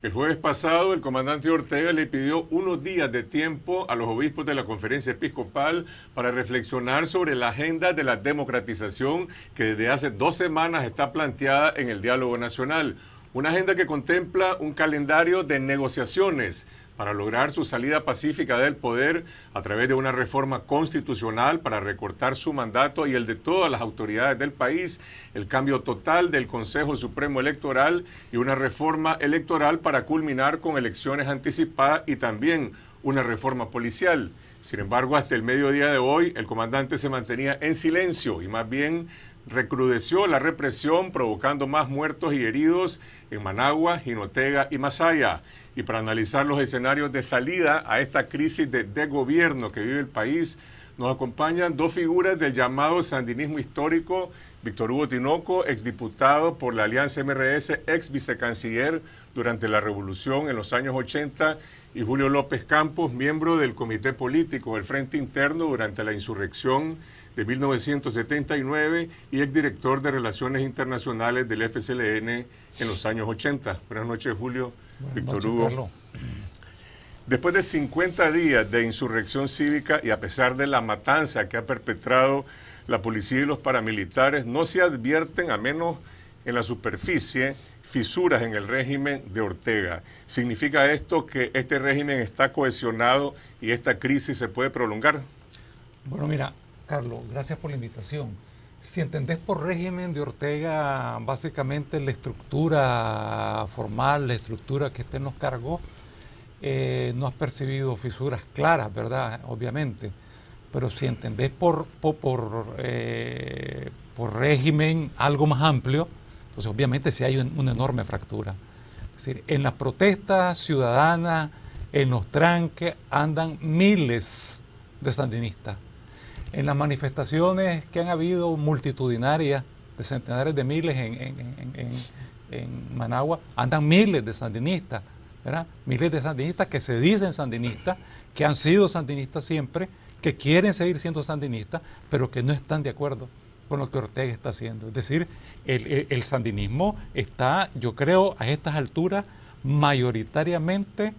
El jueves pasado, el comandante Ortega le pidió unos días de tiempo a los obispos de la conferencia episcopal para reflexionar sobre la agenda de la democratización que desde hace dos semanas está planteada en el diálogo nacional. Una agenda que contempla un calendario de negociaciones para lograr su salida pacífica del poder a través de una reforma constitucional para recortar su mandato y el de todas las autoridades del país, el cambio total del Consejo Supremo Electoral y una reforma electoral para culminar con elecciones anticipadas y también una reforma policial. Sin embargo, hasta el mediodía de hoy, el comandante se mantenía en silencio y más bien recrudeció la represión, provocando más muertos y heridos en Managua, Jinotega y Masaya y para analizar los escenarios de salida a esta crisis de, gobierno que vive el país. Nos acompañan dos figuras del llamado sandinismo histórico, Víctor Hugo Tinoco, exdiputado por la Alianza MRS, ex vicecanciller durante la Revolución en los años 80, y Julio López Campos, miembro del Comité Político del Frente Interno durante la insurrección de 1979 y exdirector de Relaciones Internacionales del FSLN en los años 80. Buenas noches, Julio. Víctor Hugo. Después de 50 días de insurrección cívica y a pesar de la matanza que ha perpetrado la policía y los paramilitares, no se advierten, a menos en la superficie, fisuras en el régimen de Ortega. ¿Significa esto que este régimen está cohesionado y esta crisis se puede prolongar? Bueno, mira, Carlos, gracias por la invitación. Si entendés por régimen de Ortega, básicamente la estructura formal, la estructura que usted nos cargó, eh, no has percibido fisuras claras, ¿verdad? Obviamente. Pero si entendés por, eh, por, régimen algo más amplio, entonces obviamente sí hay una enorme fractura. Es decir, en las protestas ciudadanas, en los tranques, andan miles de sandinistas. En las manifestaciones que han habido multitudinarias, de centenares de miles en, Managua, andan miles de sandinistas, ¿verdad? Miles de sandinistas que se dicen sandinistas, que han sido sandinistas siempre, que quieren seguir siendo sandinistas, pero que no están de acuerdo con lo que Ortega está haciendo. Es decir, el sandinismo está, yo creo, a estas alturas mayoritariamente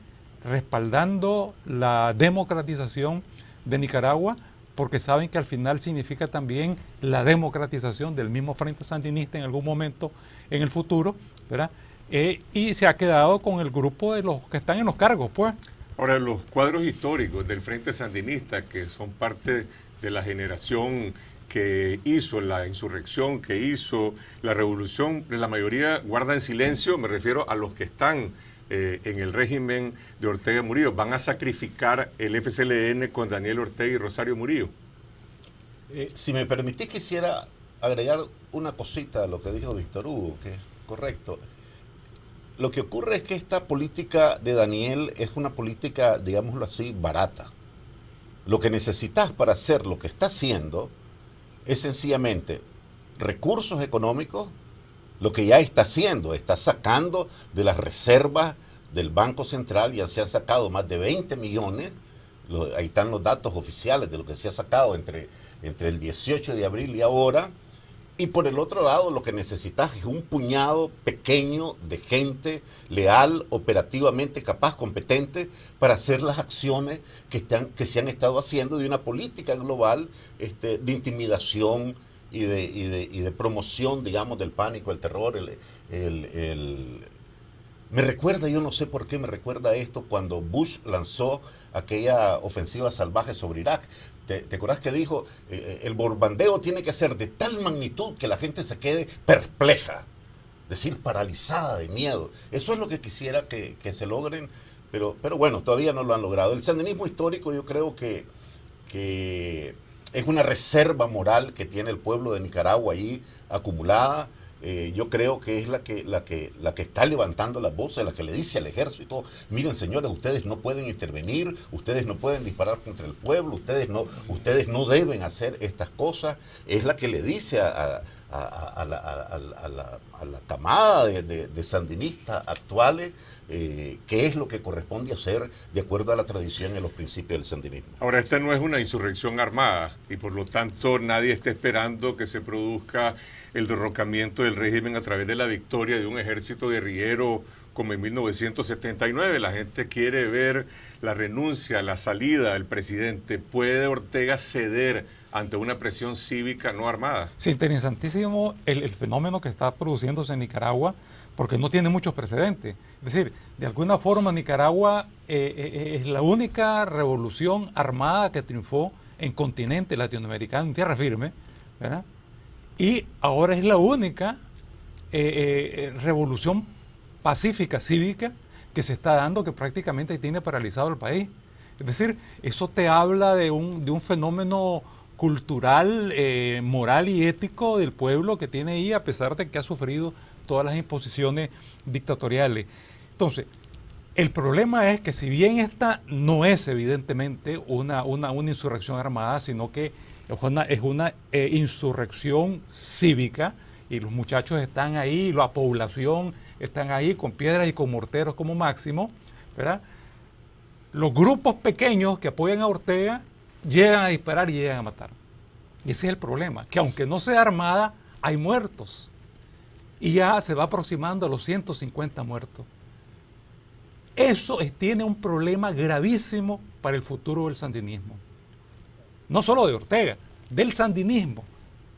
respaldando la democratización de Nicaragua, porque saben que al final significa también la democratización del mismo Frente Sandinista en algún momento en el futuro, ¿verdad? Eh, y se ha quedado con el grupo de los que están en los cargos, pues. Ahora, los cuadros históricos del Frente Sandinista, que son parte de la generación que hizo la insurrección, que hizo la revolución, la mayoría guarda en silencio, me refiero a los que están eh, en el régimen de Ortega Murillo? ¿Van a sacrificar el FCLN con Daniel Ortega y Rosario Murillo? Eh, si me permitís, quisiera agregar una cosita a lo que dijo Víctor Hugo, que es correcto. Lo que ocurre es que esta política de Daniel es una política, digámoslo así, barata. Lo que necesitas para hacer lo que está haciendo es sencillamente recursos económicos lo que ya está haciendo, está sacando de las reservas del Banco Central, ya se han sacado más de 20 millones, ahí están los datos oficiales de lo que se ha sacado entre, entre el 18 de abril y ahora, y por el otro lado lo que necesitas es un puñado pequeño de gente leal, operativamente capaz, competente, para hacer las acciones que, están, que se han estado haciendo de una política global este, de intimidación y de, y de, y de promoción, digamos, del pánico, el terror, el, me recuerda, yo no sé por qué me recuerda esto, cuando Bush lanzó aquella ofensiva salvaje sobre Irak. ¿Te, te que dijo, eh, eh, el borbandeo tiene que ser de tal magnitud que la gente se quede perpleja, decir, paralizada de miedo? Eso es lo que quisiera que, que se logren, pero, pero bueno, todavía no lo han logrado. El sandinismo histórico yo creo que, que es una reserva moral que tiene el pueblo de Nicaragua ahí acumulada. Eh, yo creo que es la que, la, que, la que está levantando las voces, la que le dice al ejército, miren señores, ustedes no pueden intervenir, ustedes no pueden disparar contra el pueblo, ustedes no, ustedes no deben hacer estas cosas, es la que le dice a, la, camada de, de sandinistas actuales eh, qué es lo que corresponde hacer de acuerdo a la tradición y los principios del sandinismo. Ahora, esta no es una insurrección armada y por lo tanto nadie está esperando que se produzca el derrocamiento del régimen a través de la victoria de un ejército guerrillero como en 1979. La gente quiere ver la renuncia, la salida del presidente. ¿Puede Ortega ceder ante una presión cívica no armada? Sí, interesantísimo el, el fenómeno que está produciéndose en Nicaragua porque no tiene muchos precedentes. Es decir, de alguna forma Nicaragua eh, eh, eh, es la única revolución armada que triunfó en continente latinoamericano, en tierra firme, ¿verdad? Y ahora es la única revolución pacífica, cívica, que se está dando, que prácticamente tiene paralizado el país. Es decir, eso te habla de un, de un fenómeno cultural, moral y ético del pueblo que tiene ahí, a pesar de que ha sufrido todas las imposiciones dictatoriales. Entonces, el problema es que si bien esta no es evidentemente una, una, insurrección armada, sino que es una, es una eh, insurrección cívica y los muchachos están ahí, la población están ahí con piedras y con morteros como máximo, ¿verdad? Los grupos pequeños que apoyan a Ortega llegan a disparar y llegan a matar. Y ese es el problema, que aunque no sea armada, hay muertos y ya se va aproximando a los 150 muertos. Eso tiene un problema gravísimo para el futuro del sandinismo. No solo de Ortega, del sandinismo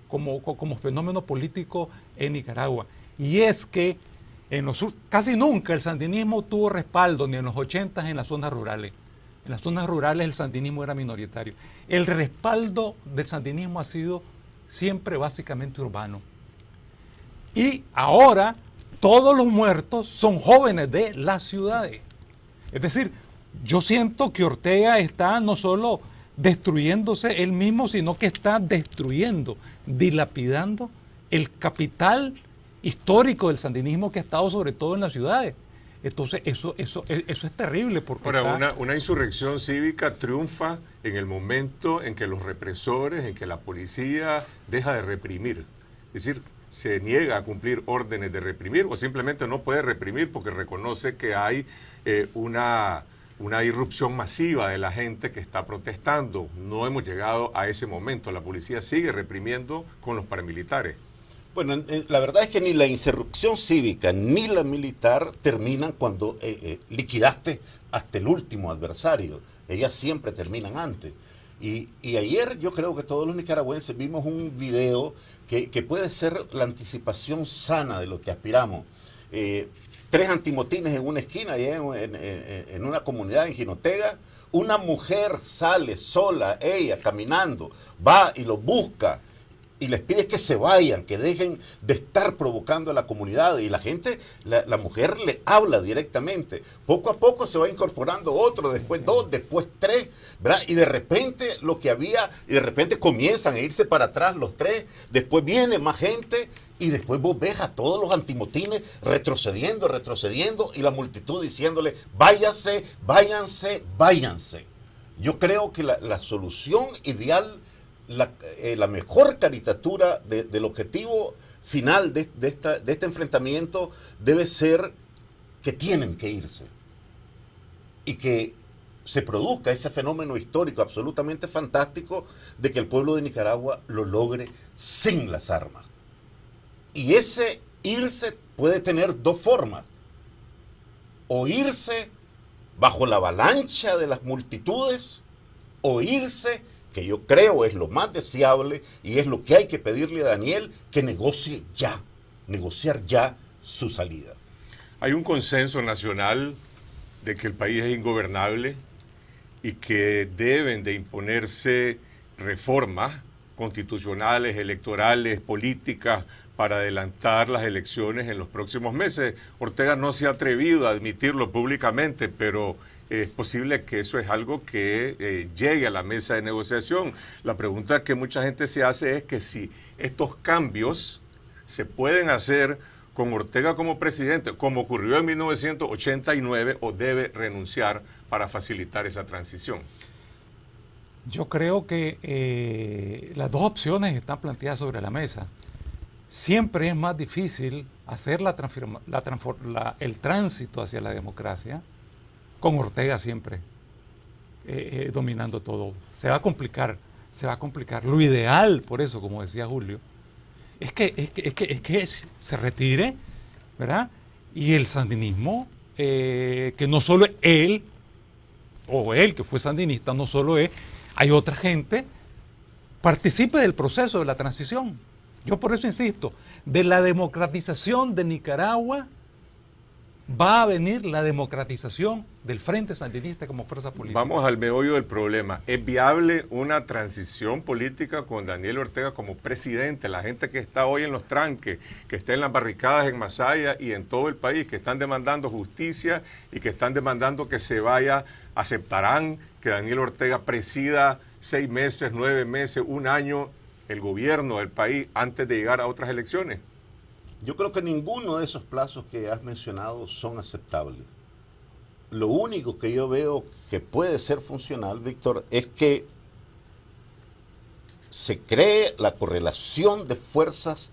como, como fenómeno político en Nicaragua. Y es que en los, casi nunca el sandinismo tuvo respaldo, ni en los 80 en las zonas rurales. En las zonas rurales el sandinismo era minoritario. El respaldo del sandinismo ha sido siempre básicamente urbano. Y ahora todos los muertos son jóvenes de las ciudades. Es decir, yo siento que Ortega está no solo destruyéndose él mismo, sino que está destruyendo, dilapidando el capital histórico del sandinismo que ha estado sobre todo en las ciudades. Entonces, eso, eso, e, eso es terrible. Porque Ahora, una, una, insurrección cívica triunfa en el momento en que los represores, en que la policía deja de reprimir. Es decir, se niega a cumplir órdenes de reprimir o simplemente no puede reprimir porque reconoce que hay eh, una, una irrupción masiva de la gente que está protestando. No hemos llegado a ese momento. La policía sigue reprimiendo con los paramilitares. Bueno, la verdad es que ni la insurrección cívica ni la militar terminan cuando eh, eh, liquidaste hasta el último adversario. Ellas siempre terminan antes. Y, ayer yo creo que todos los nicaragüenses vimos un video que, puede ser la anticipación sana de lo que aspiramos. Eh, tres antimotines en una esquina, en, en, una comunidad en Ginotega. Una mujer sale sola, ella, caminando, va y lo busca y les pides que se vayan, que dejen de estar provocando a la comunidad. Y la gente, la, mujer le habla directamente. Poco a poco se va incorporando otro, después dos, después tres, ¿verdad? Y de repente lo que había, y de repente comienzan a irse para atrás los tres, después viene más gente. Y después vos ves a todos los antimotines retrocediendo, retrocediendo y la multitud diciéndole, váyanse, váyanse, váyanse. Yo creo que la, la solución ideal eh, la, mejor caricatura del objetivo final de, de este enfrentamiento debe ser que tienen que irse y que se produzca ese fenómeno histórico absolutamente fantástico de que el pueblo de Nicaragua lo logre sin las armas. Y ese irse puede tener dos formas. O irse bajo la avalancha de las multitudes, o irse que yo creo es lo más deseable y es lo que hay que pedirle a Daniel que negocie ya, negociar ya su salida. Hay un consenso nacional de que el país es ingobernable y que deben de imponerse reformas constitucionales, electorales, políticas, para adelantar las elecciones en los próximos meses. Ortega no se ha atrevido a admitirlo públicamente, pero es posible que eso es algo que eh, llegue a la mesa de negociación. La pregunta que mucha gente se hace es que si estos cambios se pueden hacer con Ortega como presidente, como ocurrió en 1989, o debe renunciar para facilitar esa transición. Yo creo que eh, las dos opciones están planteadas sobre la mesa. Siempre es más difícil hacer la, la, el tránsito hacia la democracia con Ortega siempre eh, eh, dominando todo. Se va a complicar, se va a complicar. Lo ideal, por eso, como decía Julio, es que, se retire, ¿verdad? Y el sandinismo, eh, que no solo él, o él que fue sandinista, no solo es, hay otra gente, participe del proceso de la transición. Yo por eso insisto, de la democratización de Nicaragua va a venir la democratización del Frente Sandinista como fuerza política. Vamos al meollo del problema. ¿Es viable una transición política con Daniel Ortega como presidente? La gente que está hoy en los tranques, que está en las barricadas en Masaya y en todo el país, que están demandando justicia y que están demandando que se vaya, aceptarán que Daniel Ortega presida seis meses, nueve meses, un año el gobierno del país antes de llegar a otras elecciones. Yo creo que ninguno de esos plazos que has mencionado son aceptables. Lo único que yo veo que puede ser funcional, Víctor, es que se cree la correlación de fuerzas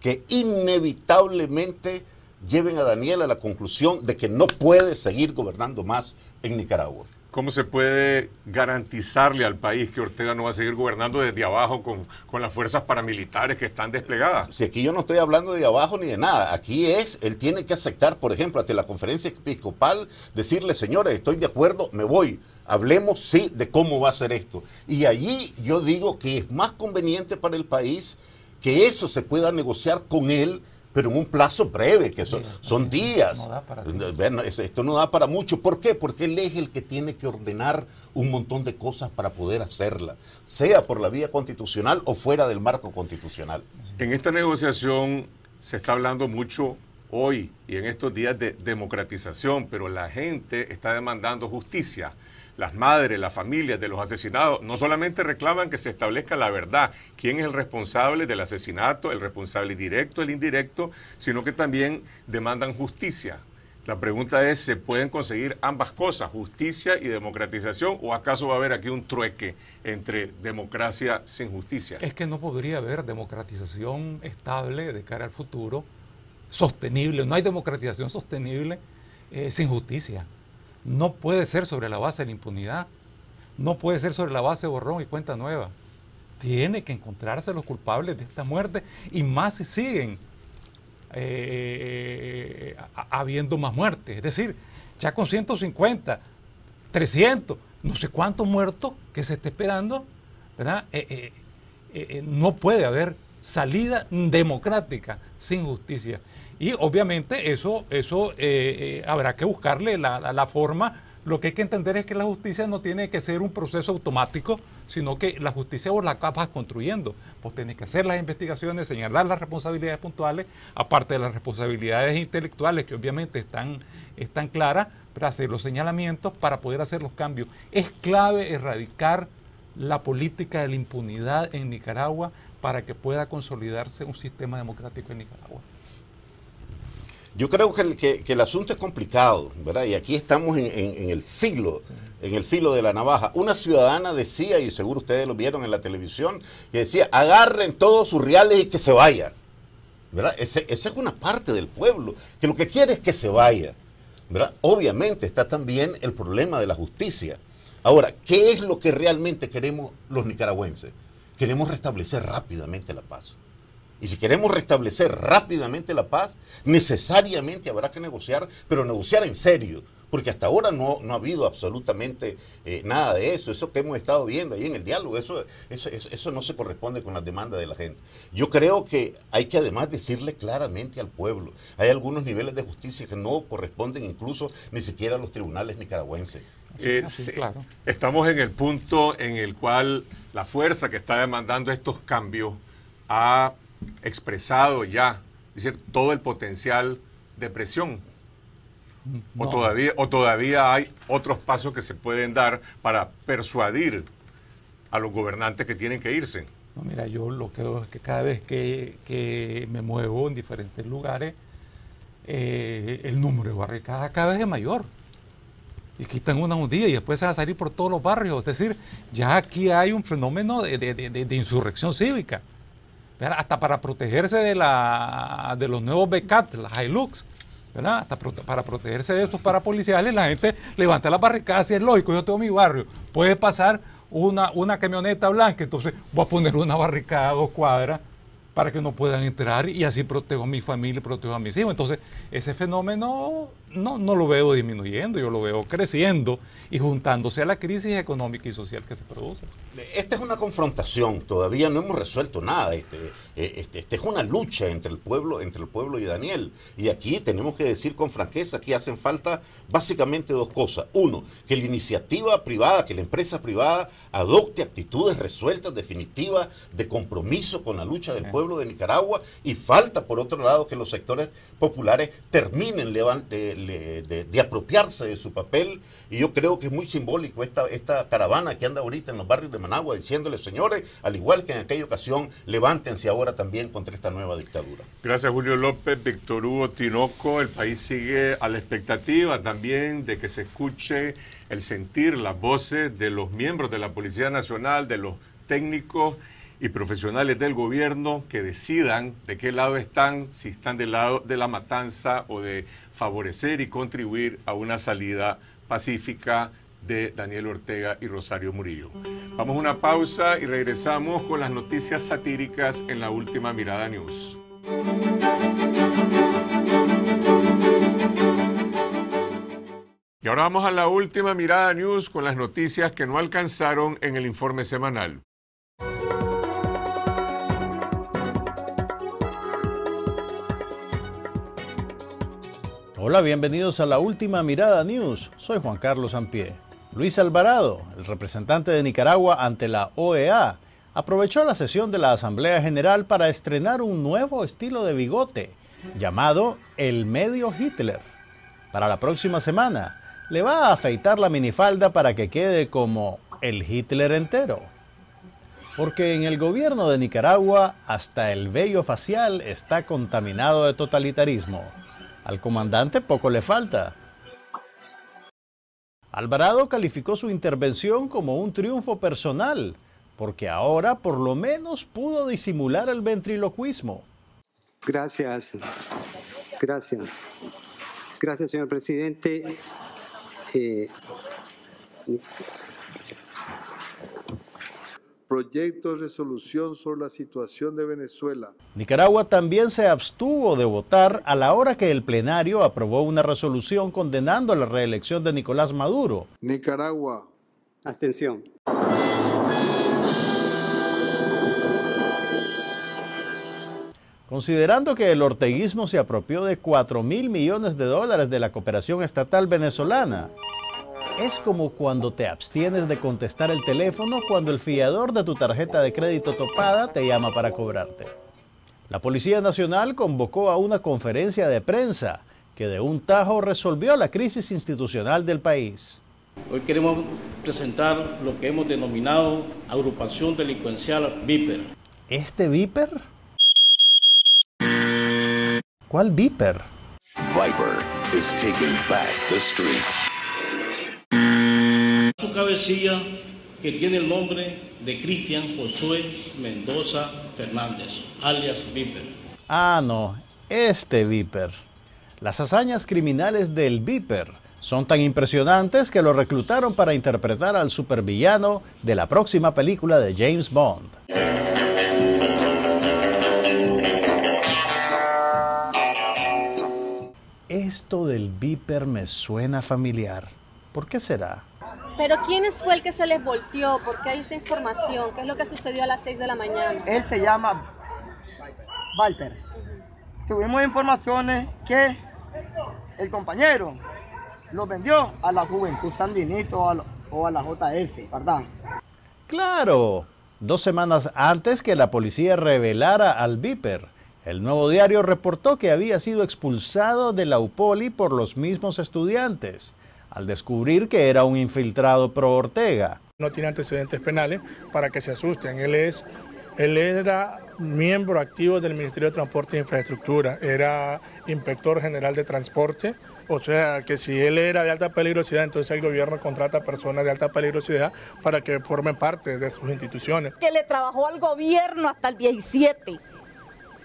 que inevitablemente lleven a Daniel a la conclusión de que no puede seguir gobernando más en Nicaragua. ¿Cómo se puede garantizarle al país que Ortega no va a seguir gobernando desde abajo con, con, las fuerzas paramilitares que están desplegadas? Si aquí yo no estoy hablando de abajo ni de nada, aquí es, él tiene que aceptar, por ejemplo, ante la conferencia episcopal, decirle, señores, estoy de acuerdo, me voy. Hablemos, sí, de cómo va a ser esto. Y allí yo digo que es más conveniente para el país que eso se pueda negociar con él pero en un plazo breve, que son, son días. esto no da para mucho. ¿Por qué? Porque él es el que tiene que ordenar un montón de cosas para poder hacerla, sea por la vía constitucional o fuera del marco constitucional. En esta negociación se está hablando mucho hoy y en estos días de democratización, pero la gente está demandando justicia las madres, las familias de los asesinados, no solamente reclaman que se establezca la verdad, quién es el responsable del asesinato, el responsable directo, el indirecto, sino que también demandan justicia. La pregunta es, ¿se pueden conseguir ambas cosas, justicia y democratización, o acaso va a haber aquí un trueque entre democracia sin justicia? Es que no podría haber democratización estable de cara al futuro, sostenible, no hay democratización sostenible eh, sin justicia. No puede ser sobre la base de la impunidad. No puede ser sobre la base de borrón y cuenta nueva. Tiene que encontrarse los culpables de esta muerte y más si siguen eh, habiendo más muertes. Es decir, ya con 150, 300, no sé cuántos muertos que se está esperando, eh, eh, no puede haber salida democrática sin justicia. Y obviamente eso, eso eh, eh, habrá que buscarle la, forma. Lo que hay que entender es que la justicia no tiene que ser un proceso automático, sino que la justicia vos la vas construyendo. Pues tenés que hacer las investigaciones, señalar las responsabilidades puntuales, aparte de las responsabilidades intelectuales que obviamente están, están claras, para hacer los señalamientos, para poder hacer los cambios. Es clave erradicar la política de la impunidad en Nicaragua para que pueda consolidarse un sistema democrático en Nicaragua. Yo creo que el, asunto es complicado, ¿verdad? Y aquí estamos en, el filo en el filo de la navaja. Una ciudadana decía, y seguro ustedes lo vieron en la televisión, que decía, agarren todos sus reales y que se vaya. ¿Verdad? esa es una parte del pueblo, que lo que quiere es que se vaya. ¿Verdad? Obviamente está también el problema de la justicia. Ahora, ¿qué es lo que realmente queremos los nicaragüenses? Queremos restablecer rápidamente la paz. Y si queremos restablecer rápidamente la paz, necesariamente habrá que negociar, pero negociar en serio, porque hasta ahora no, no ha habido absolutamente eh, nada de eso. Eso que hemos estado viendo ahí en el diálogo, eso, eso, eso no se corresponde con las demandas de la gente. Yo creo que hay que además decirle claramente al pueblo, hay algunos niveles de justicia que no corresponden incluso ni siquiera a los tribunales nicaragüenses. Eh, ah, claro. Estamos en el punto en el cual la fuerza que está demandando estos cambios ha expresado ya, decir, todo el potencial de presión? ¿O, todavía, ¿O todavía hay otros pasos que se pueden dar para persuadir a los gobernantes que tienen que irse? mira, yo lo que veo es que cada vez que, me muevo en diferentes lugares, eh, el número de barricadas cada vez es mayor. Y quitan una un día y después se va a salir por todos los barrios. Es decir, ya aquí hay un fenómeno de insurrección cívica hasta para protegerse de, la, de los nuevos becats, las Hilux. ¿verdad? Hasta para protegerse de esos parapoliciales, la gente levanta la barricada, y es lógico, yo tengo mi barrio, puede pasar una, una camioneta blanca, entonces voy a poner una barricada a dos cuadras para que no puedan entrar y así protejo a mi familia, protejo a mis hijos. Entonces, ese fenómeno no, lo veo disminuyendo, yo lo veo creciendo y juntándose a la crisis económica y social que se produce. Esta es una confrontación, todavía no hemos resuelto nada. Este, eh, este, este, es una lucha entre el pueblo, entre el pueblo y Daniel. Y aquí tenemos que decir con franqueza que hacen falta básicamente dos cosas. Uno, que la iniciativa privada, que la empresa privada adopte actitudes resueltas, definitivas, de compromiso con la lucha del pueblo de Nicaragua. Y falta, por otro lado, que los sectores populares terminen levantando eh, de, apropiarse de su papel y yo creo que es muy simbólico esta, esta caravana que anda ahorita en los barrios de Managua diciéndole, señores, al igual que en aquella ocasión, levántense ahora también contra esta nueva dictadura. Gracias Julio López, Víctor Hugo Tinoco, el país sigue a la expectativa también de que se escuche el sentir las voces de los miembros de la Policía Nacional, de los técnicos y profesionales del gobierno que decidan de qué lado están, si están del lado de la matanza o de favorecer y contribuir a una salida pacífica de Daniel Ortega y Rosario Murillo. Vamos a una pausa y regresamos con las noticias satíricas en la última Mirada News. Y ahora vamos a la última Mirada News con las noticias que no alcanzaron en el informe semanal. Hola, bienvenidos a la última mirada news. Soy Juan Carlos Ampié. Luis Alvarado, el representante de Nicaragua ante la OEA, aprovechó la sesión de la Asamblea General para estrenar un nuevo estilo de bigote llamado el medio Hitler. Para la próxima semana, le va a afeitar la minifalda para que quede como el Hitler entero. Porque en el gobierno de Nicaragua hasta el vello facial está contaminado de totalitarismo. Al comandante poco le falta. Alvarado calificó su intervención como un triunfo personal, porque ahora por lo menos pudo disimular el ventriloquismo. Gracias, gracias. Gracias, señor presidente. Eh, proyecto de resolución sobre la situación de Venezuela. Nicaragua también se abstuvo de votar a la hora que el plenario aprobó una resolución condenando la reelección de Nicolás Maduro. Nicaragua. Abstención. Considerando que el orteguismo se apropió de 4 mil millones de dólares de la cooperación estatal venezolana, es como cuando te abstienes de contestar el teléfono cuando el fiador de tu tarjeta de crédito topada te llama para cobrarte. La Policía Nacional convocó a una conferencia de prensa que de un tajo resolvió la crisis institucional del país. Hoy queremos presentar lo que hemos denominado agrupación delincuencial VIPER. ¿Este VIPER? ¿Cuál VIPER? Viper is taking back the streets que tiene el nombre de Cristian Josué Mendoza Fernández, alias Viper. Ah, no, este Viper. Las hazañas criminales del Viper son tan impresionantes que lo reclutaron para interpretar al supervillano de la próxima película de James Bond. Esto del Viper me suena familiar. ¿Por qué será? Pero ¿quién fue el que se les volteó? Porque qué hay esa información? ¿Qué es lo que sucedió a las 6 de la mañana? Él se llama Viper. Tuvimos informaciones que el compañero lo vendió a la Juventud Sandinista o a la JS, ¿verdad? Claro, dos semanas antes que la policía revelara al Viper. El nuevo diario reportó que había sido expulsado de la UPOLI por los mismos estudiantes al descubrir que era un infiltrado pro Ortega. No tiene antecedentes penales para que se asusten. Él, es, él era miembro activo del Ministerio de Transporte e Infraestructura, era inspector general de transporte, o sea que si él era de alta peligrosidad, entonces el gobierno contrata personas de alta peligrosidad para que formen parte de sus instituciones. Que le trabajó al gobierno hasta el 17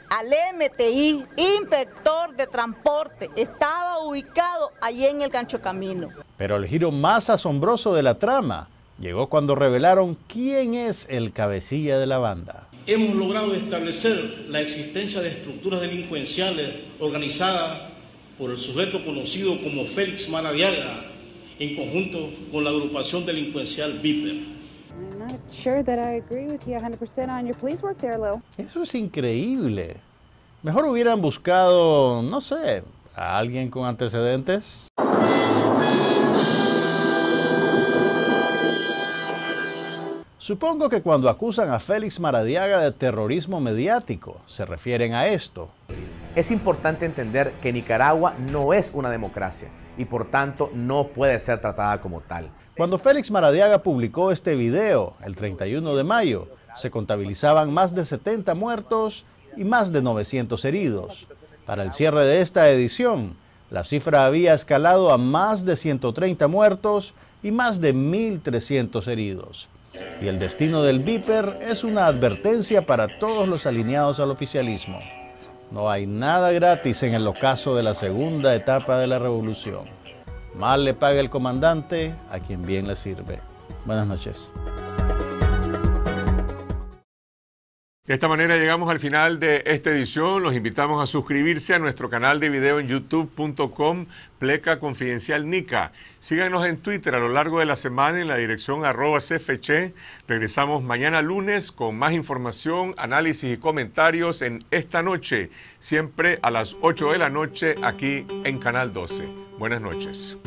al MTI, inspector de transporte, estaba ubicado allí en el Gancho Camino. Pero el giro más asombroso de la trama llegó cuando revelaron quién es el cabecilla de la banda. Hemos logrado establecer la existencia de estructuras delincuenciales organizadas por el sujeto conocido como Félix Maradiaga, en conjunto con la agrupación delincuencial Viper. Eso es increíble. Mejor hubieran buscado, no sé, a alguien con antecedentes. Supongo que cuando acusan a Félix Maradiaga de terrorismo mediático, se refieren a esto. Es importante entender que Nicaragua no es una democracia y por tanto no puede ser tratada como tal. Cuando Félix Maradiaga publicó este video el 31 de mayo, se contabilizaban más de 70 muertos y más de 900 heridos. Para el cierre de esta edición, la cifra había escalado a más de 130 muertos y más de 1.300 heridos. Y el destino del Viper es una advertencia para todos los alineados al oficialismo. No hay nada gratis en el ocaso de la segunda etapa de la revolución. Mal le paga el comandante a quien bien le sirve. Buenas noches. De esta manera llegamos al final de esta edición. Los invitamos a suscribirse a nuestro canal de video en youtube.com pleca confidencial Nica. Síganos en Twitter a lo largo de la semana en la dirección arroba CFC. Regresamos mañana lunes con más información, análisis y comentarios en esta noche, siempre a las 8 de la noche aquí en Canal 12. Buenas noches.